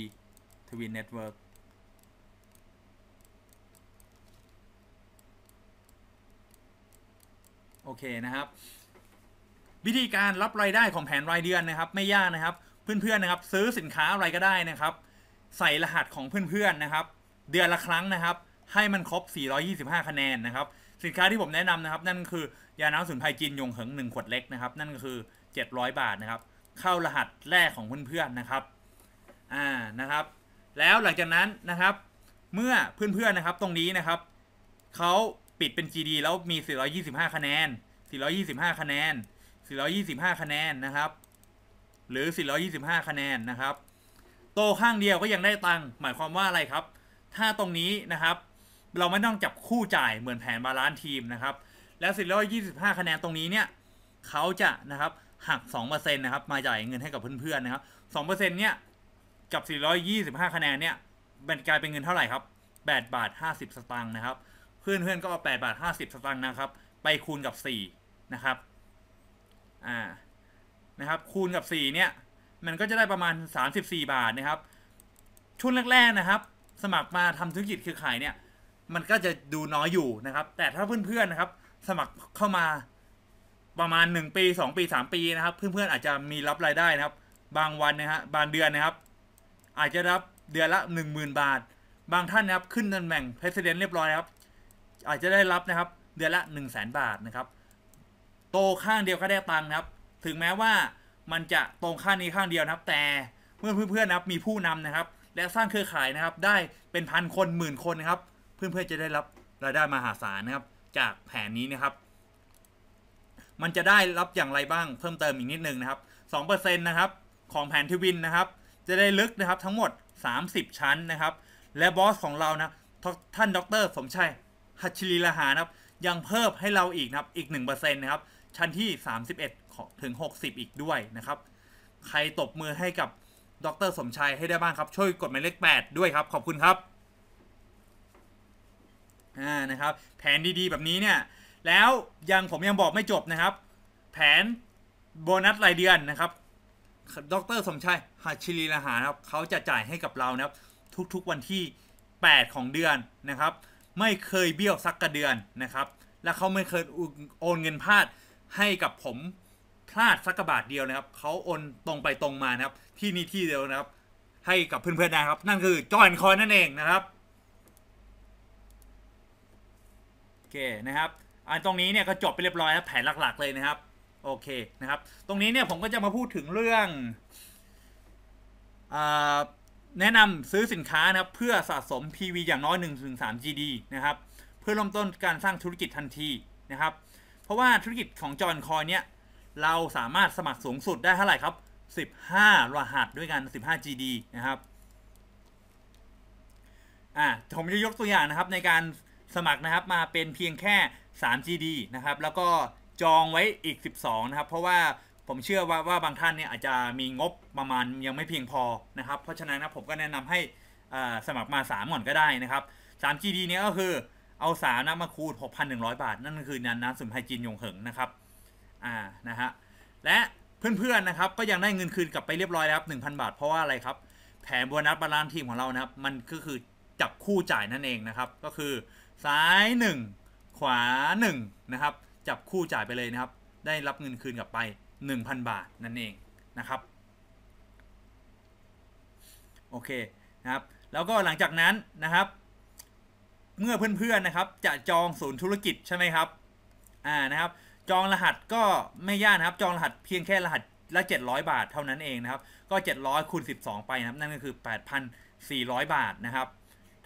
ทวินเน็ตเวิร์กโอเคนะครับวิธีการรับรายได้ของแผนรายเดือนนะครับ ไม่ยากนะครับ เพื่อนๆนะครับ ซื้อสินค้าอะไรก็ได้นะครับ ใส่รหัสของเพื่อนๆนะครับ เดือนละครั้งนะครับ ให้มันครบ425คะแนนนะครับสินค้าที่ผมแนะนำนะครับ นั่นคือ ยาน้ำสุนไพรจีนยงเหิงหนึ่งขวดเล็กนะครับนั่นก็คือ700บาทนะครับ เข้ารหัสแรกของเพื่อนๆนะครับอ่านะครับ แล้วหลังจากนั้นนะครับ เมื่อเพื่อนๆนะครับตรงนี้นะครับเขาปิดเป็น GD แล้วมี 425 คะแนน 425 คะแนน 425 คะแนนนะครับ หรือ 425 คะแนนนะครับ โตข้างเดียวก็ยังได้ตังค์หมายความว่าอะไรครับ ถ้าตรงนี้นะครับ เราไม่ต้องจับคู่จ่าย เหมือนแผนบาลานซ์ทีมนะครับ แล้ว 425 คะแนนตรงนี้เนี่ยเขาจะนะครับ หัก 2%นะครับ มาจ่ายเงินให้กับเพื่อนๆนะครับ 2%เนี่ย กับ 425 คะแนนเนี่ยนกลายเป็นเงินเท่าไหร่ครับ 8 บาท 50 สตางค์นะครับเพื่อนก็เอาแปดบาทห้าสิบสตางค์นะครับ ไปคูณกับสี่นะครับอ่านะครับ คูณกับสี่เนี่ยมันก็จะได้ประมาณสามสิบสี่บาทนะครับช่วงแรกๆนะครับ สมัครมาทำธุรกิจคือขายเนี่ยมันก็จะดูน้อยอยู่นะครับ แต่ถ้าเพื่อนๆนะครับ สมัครเข้ามาประมาณ 1 ปี 2 ปี 3 ปีนะครับ เพื่อนๆอาจจะมีรับรายได้นะครับ บางวันนะฮะบางเดือนนะครับ อาจจะรับเดือนละ 10,000 บาท บางท่านนะครับขึ้นตำแหน่งเพรสเดนเรียบร้อยครับอาจจะได้รับนะครับเดือนละ1 0 0 0 0แบาทนะครับ โตข้างเดียวก็ได้ตังค์ครับ ถึงแม้ว่ามันจะตรงข้างนี้ข้างเดียวนะครับ แต่เมื่อเพื่อนๆนะครับมีผู้นำนะครับ และสร้างเครือข่ายนะครับ ได้เป็นพันคนหมื่นคนนะครับ เพื่อนๆจะได้รับ รายได้มหาศาลนะครับ จากแผนนี้นะครับ มันจะได้รับอย่างไรบ้างเพิ่มเติมอีกนิดนึงนะครับ2%นะครับ ของแผนทวินนะครับ จะได้ลึกนะครับทั้งหมด 30 ชั้นนะครับ และบอสของเรานะท่านดรสมชัยฮัชลีลาหานะครับ ยังเพิ่มให้เราอีกนะครับอีก1%นะครับ ชั้นที่ 31 ถึง 60 อีกด้วยนะครับ ใครตบมือให้กับดรสมชัยให้ได้บ้างครับ ช่วยกดหมายเลข8ด้วยครับ ขอบคุณครับอ่านะครับ แผนดีๆแบบนี้เนี่ย แล้วยังผมยังบอกไม่จบนะครับ แผนโบนัส รายเดือนนะครับ ดรสมชัยฮัชิลีลาหานะครับเขาจะจ่ายให้กับเรานะครับ ทุก ๆวันที่ 8 ของเดือนนะครับไม่เคยเบี้ยวสักกระเดือนนะครับ และเขาไม่เคยโอนเงินพลาดให้กับผมพลาดสักกระบาทเดียวนะครับ เขาโอนตรงไปตรงมานะครับที่นี่ที่เดียวนะครับ ให้กับเพื่อนๆนะครับนั่นคือจอนคอยนั่นเองนะครับโอเคนะครับอันตรงนี้เนี่ยก็จบไปเรียบร้อยแล้วแผนหลัก ๆเลยนะครับโอเคนะครับ ตรงนี้เนี่ยผมก็จะมาพูดถึงเรื่องอ่าแนะนำ ซื้อสินค้านะครับ เพื่อสะสม PV อย่างน้อย1-3 GD นะครับ เพื่อเริ่มต้นการสร้างธุรกิจทันทีนะครับ เพราะว่าธุรกิจของจอนคอย เนี่ย เราสามารถสมัครสูงสุดได้เท่าไหร่ครับ 15 รหัสด้วยกัน 15 GD นะครับอ่าผม จะ ยกตัวอย่างนะครับ ในการสมัครนะครับมาเป็นเพียงแค่ 3 GD นะครับ แล้วก็จองไว้อีก12 นะครับ เพราะว่าผมเชื่อว่าว่าบางท่านเนี่ยอาจจะมีงบประมาณยังไม่เพียงพอนะครับ เพราะฉะนั้นนะผมก็แนะนำให้สมัครมา3ก่อนก็ได้นะครับ3 GD เนี่ยก็คือเอาสามนะมาคูณ6,100 บาท นั่นก็คือนันนะสุนไพจีนยงเหิงนะครับ อ่า นะฮะ และเพื่อนๆนะครับก็ยังได้เงินคืนกลับไปเรียบร้อยแล้วครับ 1,000 บาทเพราะว่าอะไรครับ แผนโบนัสบาลานซ์ทีมของเรานะครับมันก็คือจับคู่จ่ายนั่นเองนะครับก็คือซ้าย 1 ขวา1นะครับจับคู่จ่ายไปเลยนะครับได้รับเงินคืนกลับไป1,000 บาทนั่นเองนะครับ โอเคนะครับ แล้วก็หลังจากนั้นนะครับ เมื่อเพื่อนๆนะครับ จะจองศูนย์ธุรกิจใช่ไหมครับ อ่านะครับ จองรหัสก็ไม่ยากนะครับ จองรหัสเพียงแค่รหัสละ700บาทเท่านั้นเองนะครับ ก็ 700คูณ12ไปนะครับ นั่นก็คือ8,400 บาทนะครับ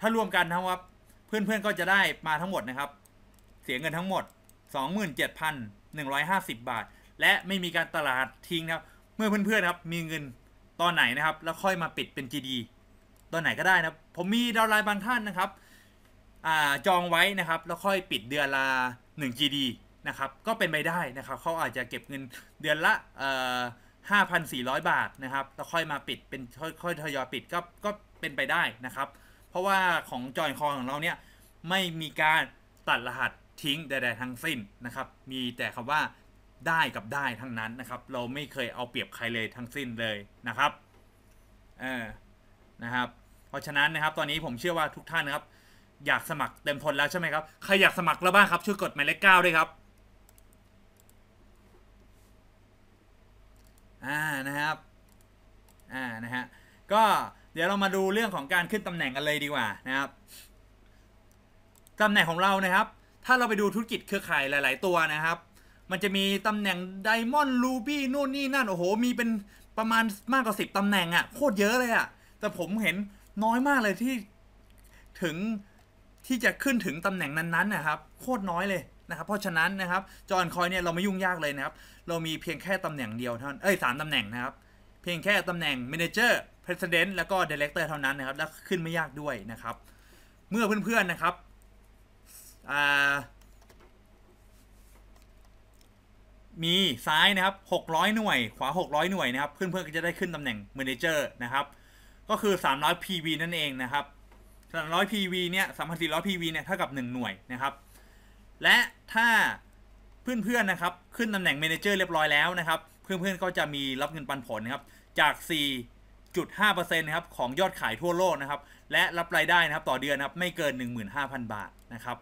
ถ้ารวมกันนะครว่าเพื่อนๆก็จะได้มาทั้งหมดนะครับ เสียเงินทั้งหมด 27,150 บาทและไม่มีการตลาดทิ้งนะครับ เมื่อเพื่อนๆครับมีเงินตอนไหนนะครับ แล้วค่อยมาปิดเป็น GD ตอนไหนก็ได้นะครับ ผมมีดาวไลน์บางท่านนะครับอจองไว้นะครับแล้วค่อยปิดเดือนละ1 GD นะครับ ก็เป็นไปได้นะครับเขาอาจจะเก็บเงินเดือนละ 5,400 บาทนะครับ แล้วค่อยมาปิดเป็นค่อยทยอยปิดก็ก็เป็นไปได้นะครับ เพราะว่าของจอยคอของเราเนี่ยไม่มีการตัดรหัสทิ้งใดๆทั้งสิ้นนะครับ มีแต่คำว่าได้กับได้ทั้งนั้นนะครับ เราไม่เคยเอาเปรียบใครเลยทั้งสิ้นเลยนะครับเออนะครับ เพราะฉะนั้นนะครับตอนนี้ผมเชื่อว่าทุกท่านนะครับอยากสมัคร เต็มทนแล้วใช่ไหมครับใครอยากสมัครแล้วบ้างครับช่วยกดหมายเลขเก้าด้วยครับ อ่านะครับอ่านะฮะก็เดี๋ยวเรามาดูเรื่องของการขึ้นตำแหน่งกันเลยดีกว่านะครับตำแหน่งของเรานะครับถ้าเราไปดูธุรกิจเครือข่ายหลาย ๆ ตัวนะครับมันจะมีตำแหน่งไดมอนด์ลูบี้นู่นนี่นั่นโอ้โห มีเป็นประมาณมากกว่าสิบตำแหน่งอะ่ะ โคตรเยอะเลยอะ่ะแต่ผมเห็นน้อยมากเลยที่ถึงที่จะขึ้นถึงตำแหน่งนั้นๆนะครับโคตรน้อยเลยนะครับ เพราะฉะนั้นนะครับ จอห์นคอย เนี่ยเราไม่ยุ่งยากเลยนะครับเรามีเพียงแค่ตำแหน่งเดียวเท่านั้นเอ้ยสามตำแหน่งนะครับเพียงแค่ตำแหน่งเมนเจอร์ประธานแล้วก็เลกเตอร์เท่านั้นนะครับ และขึ้นไม่ยากด้วยนะครับ เมื่อเพื่อนๆนะครับอ่ามีซ้ายนะครับ600 หน่วย ขวา 600 หน่วยนะครับ เพื่อนเพื่อนก็จะได้ขึ้นตำแหน่งมนเจอร์นะครับก็คือ 300 PV นั่นเองนะครับ300 PV เนี่ย3,400 PV เนี่ยเท่ากับ 1 หน่วยนะครับ และถ้าเพื่อนๆนะครับ ขึ้นตำแหน่งมนเจอร์เรียบร้อยแล้วนะครับเพื่อนๆก็จะมีรับเงินปันผลนะครับจาก 4.5%นะครับของยอดขายทั่วโลกนะครับและรับรายได้นะครับ ต่อเดือนนะครับไม่เกิน 15,000 บาทนะครับ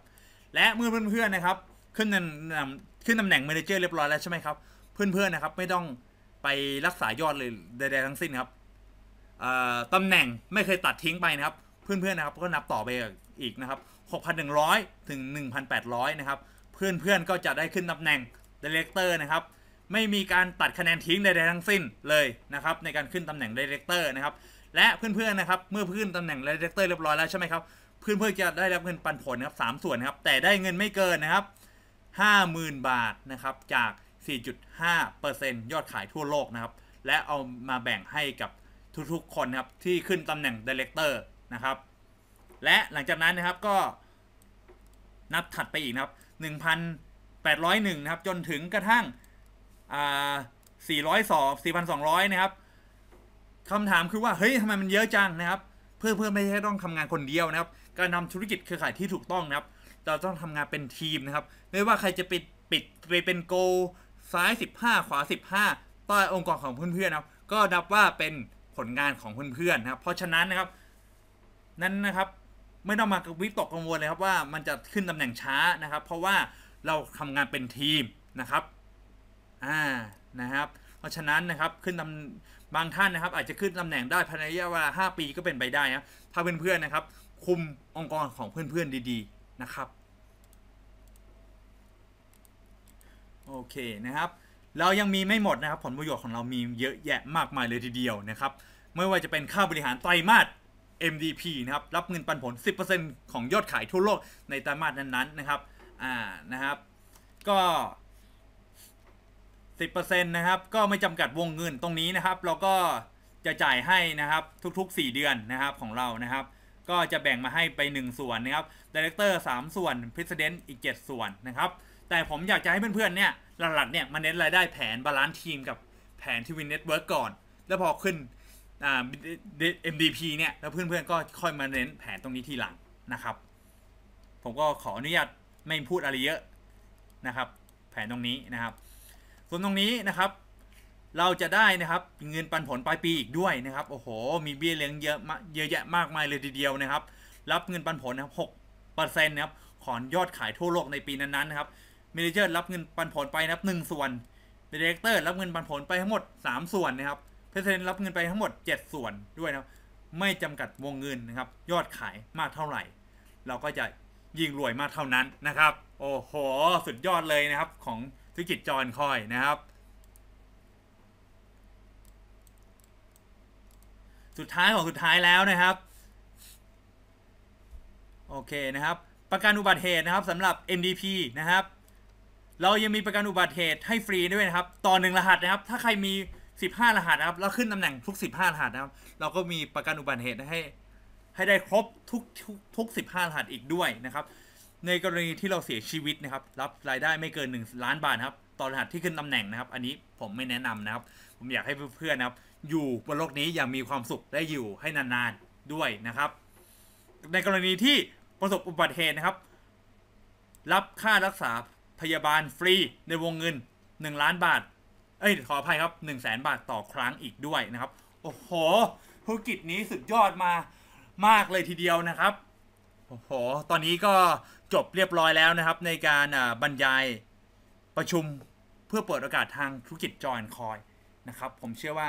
และเมื่อเพื่อนๆนะครับขึ้นตำขึ้นตำแหน่งเมนเจอร์เรียบร้อยแล้วใช่ไหมครับเพื่อนๆนะครับไม่ต้องไปรักษายอดเลยใดๆทั้งสิ้นครับตำแหน่งไม่เคยตัดทิ้งไปนะครับ เพื่อนๆนะครับก็นับต่อไปอีกนะครับ6,100 ถึง1,800 นะครับ เพื่อนๆก็จะได้ขึ้นตำแหน่งดีเลกเตอร์นะครับไม่มีการตัดคะแนนทิ้งใดๆทั้งสิ้นเลยนะครับในการขึ้นตำแหน่งดีเลกเตอร์นะครับและเพื่อนๆนะครับ เมื่อขึ้นตำแหน่งดีเลกเตอร์เรียบร้อยแล้วใช่ไหมครับเพื่อนๆจะได้รับเงินปันผลนะครับสามส่วนนะครับแต่ได้เงินไม่เกินนะครับ50,000บาทนะครับจาก 4.5%ยอดขายทั่วโลกนะครับ และเอามาแบ่งให้กับทุกๆคนนะครับที่ขึ้นตำแหน่งดีเลกเตอร์นะครับ และหลังจากนั้นนะครับก็นับถัดไปอีกนะครับ 1,801นะครับจนถึงกระทั่ง402 4,200 นะครับคำถามคือว่าเฮ้ยทำไมมันเยอะจังนะครับ เพื่อเพื่อไม่ใช่ต้องทำงานคนเดียวนะครับการทำธุรกิจเครือข่ายที่ถูกต้องนะครับเราต้องทำงานเป็นทีมนะครับ ไม่ว่าใครจะปิดปิดไปเป็นโกซ้าย 15 ขวา15ต่อองค์กรของเพื่อนๆนะครับก็นับว่าเป็นผลงานของเพื่อนๆนะครับ เพราะฉะนั้นนะครับนั้นนะครับ ไม่ต้องมาวิตกกังวลเลยครับว่ามันจะขึ้นตำแหน่งช้านะครับ เพราะว่าเราทำงานเป็นทีมนะครับอ่านะครับ เพราะฉะนั้นนะครับขึ้นตำบางท่านนะครับ อาจจะขึ้นตำแหน่งได้ภายในระยะเวลา5 ปีก็เป็นไปได้นะถ้าเพื่อนๆนะครับ คุมองค์กรของเพื่อนๆดี ๆ นะครับโอเคนะครับ เรายังมีไม่หมดนะครับ ผลประโยชน์ของเรามีเยอะแยะมากมายเลยทีเดียวนะครับไม่ว่าจะเป็นค่าบริหารไตรมาส MDP นะครับรับเงินปันผล 10%ของยอดขายทั่วโลก ในไตรมาสนั้น ๆ นะครับอ่านะครับ ก็ 10%นะครับก็ไม่จำกัดวงเงินตรงนี้นะครับ เราก็จะจ่ายให้นะครับ ทุก ๆ 4 เดือนนะครับของเรานะครับ ก็จะแบ่งมาให้ไป 1 ส่วนนะครับดีเลกเตอร์3ส่วนพิเศษอีก 7 ส่วนนะครับแต่ผมอยากจะให้เพื่อนๆเนี่ยหลักๆเนี่ยมาเน้นรายได้แผนบาลานซ์ทีมกับแผนทีวีเน็ตเวิร์กก่อนแล้วพอขึ้นอ่า MDP เนี่ยแล้วเพื่อนๆ ก็ค่อยมาเน้นแผนตรงนี้ทีหลังนะครับ ผมก็ขออนุญาตไม่พูดอะไรเยอะนะครับ แผนตรงนี้นะครับ ส่วนตรงนี้นะครับ เราจะได้นะครับเงินปันผลปลายปีอีกด้วยนะครับโอ้โหมีเบี้ยเลี้ยงเยอะเยอะแยะมากมายเลยทีเดียวนะครับ รับเงินปันผลนะครับหกเปอร์เซ็นต์นะครับของยอดขายทั่วโลกในปีนั้นๆนะครับเมนเจอร์รับเงินปันผลไปนะครับหนึ่งส่วนดีเรคเตอร์ รับเงินปันผลไปทั้งหมด 3 ส่วนนะครับเพรสเซนรับเงินไปทั้งหมด 7 ส่วนด้วยนะไม่จำกัดวงเงินนะครับ ยอดขายมากเท่าไหร่ เราก็จะยิ่งรวยมากเท่านั้นนะครับ โอ้โหสุดยอดเลยนะครับ ของธุรกิจจอนคอยนะครับ สุดท้ายของสุดท้ายแล้วนะครับ โอเคนะครับ ประกันอุบัติเหตุนะครับสำหรับ MDP นะครับเรายังมีประกันอุบัติเหตุให้ฟรีด้วยนะครับต่อหนึ่งรหัสนะครับ ถ้าใครมี 15 รหัสนะครับ แล้วขึ้นตำแหน่งทุก 15 รหัสนะครับ เราก็มีประกันอุบัติเหตุให้ ให้ได้ครบทุกทุกิบห้ารหัสอีกด้วยนะครับ ในกรณีที่เราเสียชีวิตนะครับ รับรายได้ไม่เกิน1ล้านบาทครับต่อรหัสที่ขึ้นตำแหน่งนะครับ อันนี้ผมไม่แนะนำนะครับ ผมอยากให้เพื่อนๆนะครับ อยู่บนโลกนี้อย่างมีความสุขได้อยู่ให้นานๆด้วยนะครับ ในกรณีที่ประสบอุบัติเหตุนะครับ รับค่ารักษาพยาบาลฟรี ในวงเงิน 1 ล้านบาท เอ้ยขออภัยครับ1 0 0 0 0แบาทต่อครั้งอีกด้วยนะครับ โอ้โห ธุรกิจนี้สุดยอดมามากเลยทีเดียวนะครับ โอ้โห ตอนนี้ก็จบเรียบร้อยแล้วนะครับ ในการบรรยายประชุมเพื่อเปิดโอกาสทางธุรกิจจอยคอยนะครับ ผมเชื่อว่า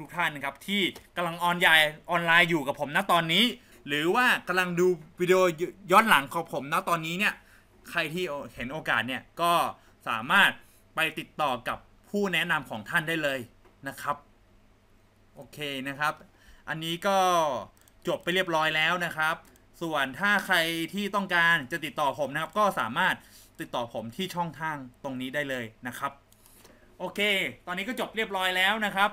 ทุกๆทท่านนะครับ ที่กำลังออนไลน์ออนไลน์อยู่กับผมณตอนนี้ หรือว่ากำลังดูวิดีโอย้อนหลังของผมณตอนนี้เนี่ยใครที่เห็นโอกาสเนี่ยก็สามารถไปติดต่อกับผู้แนะนำของท่านได้เลยนะครับ โอเคนะครับ อันนี้ก็จบไปเรียบร้อยแล้วนะครับ ส่วนถ้าใครที่ต้องการจะติดต่อผมนะครับ ก็สามารถติดต่อผมที่ช่องทางตรงนี้ได้เลยนะครับ โอเค ตอนนี้ก็จบเรียบร้อยแล้วนะครับ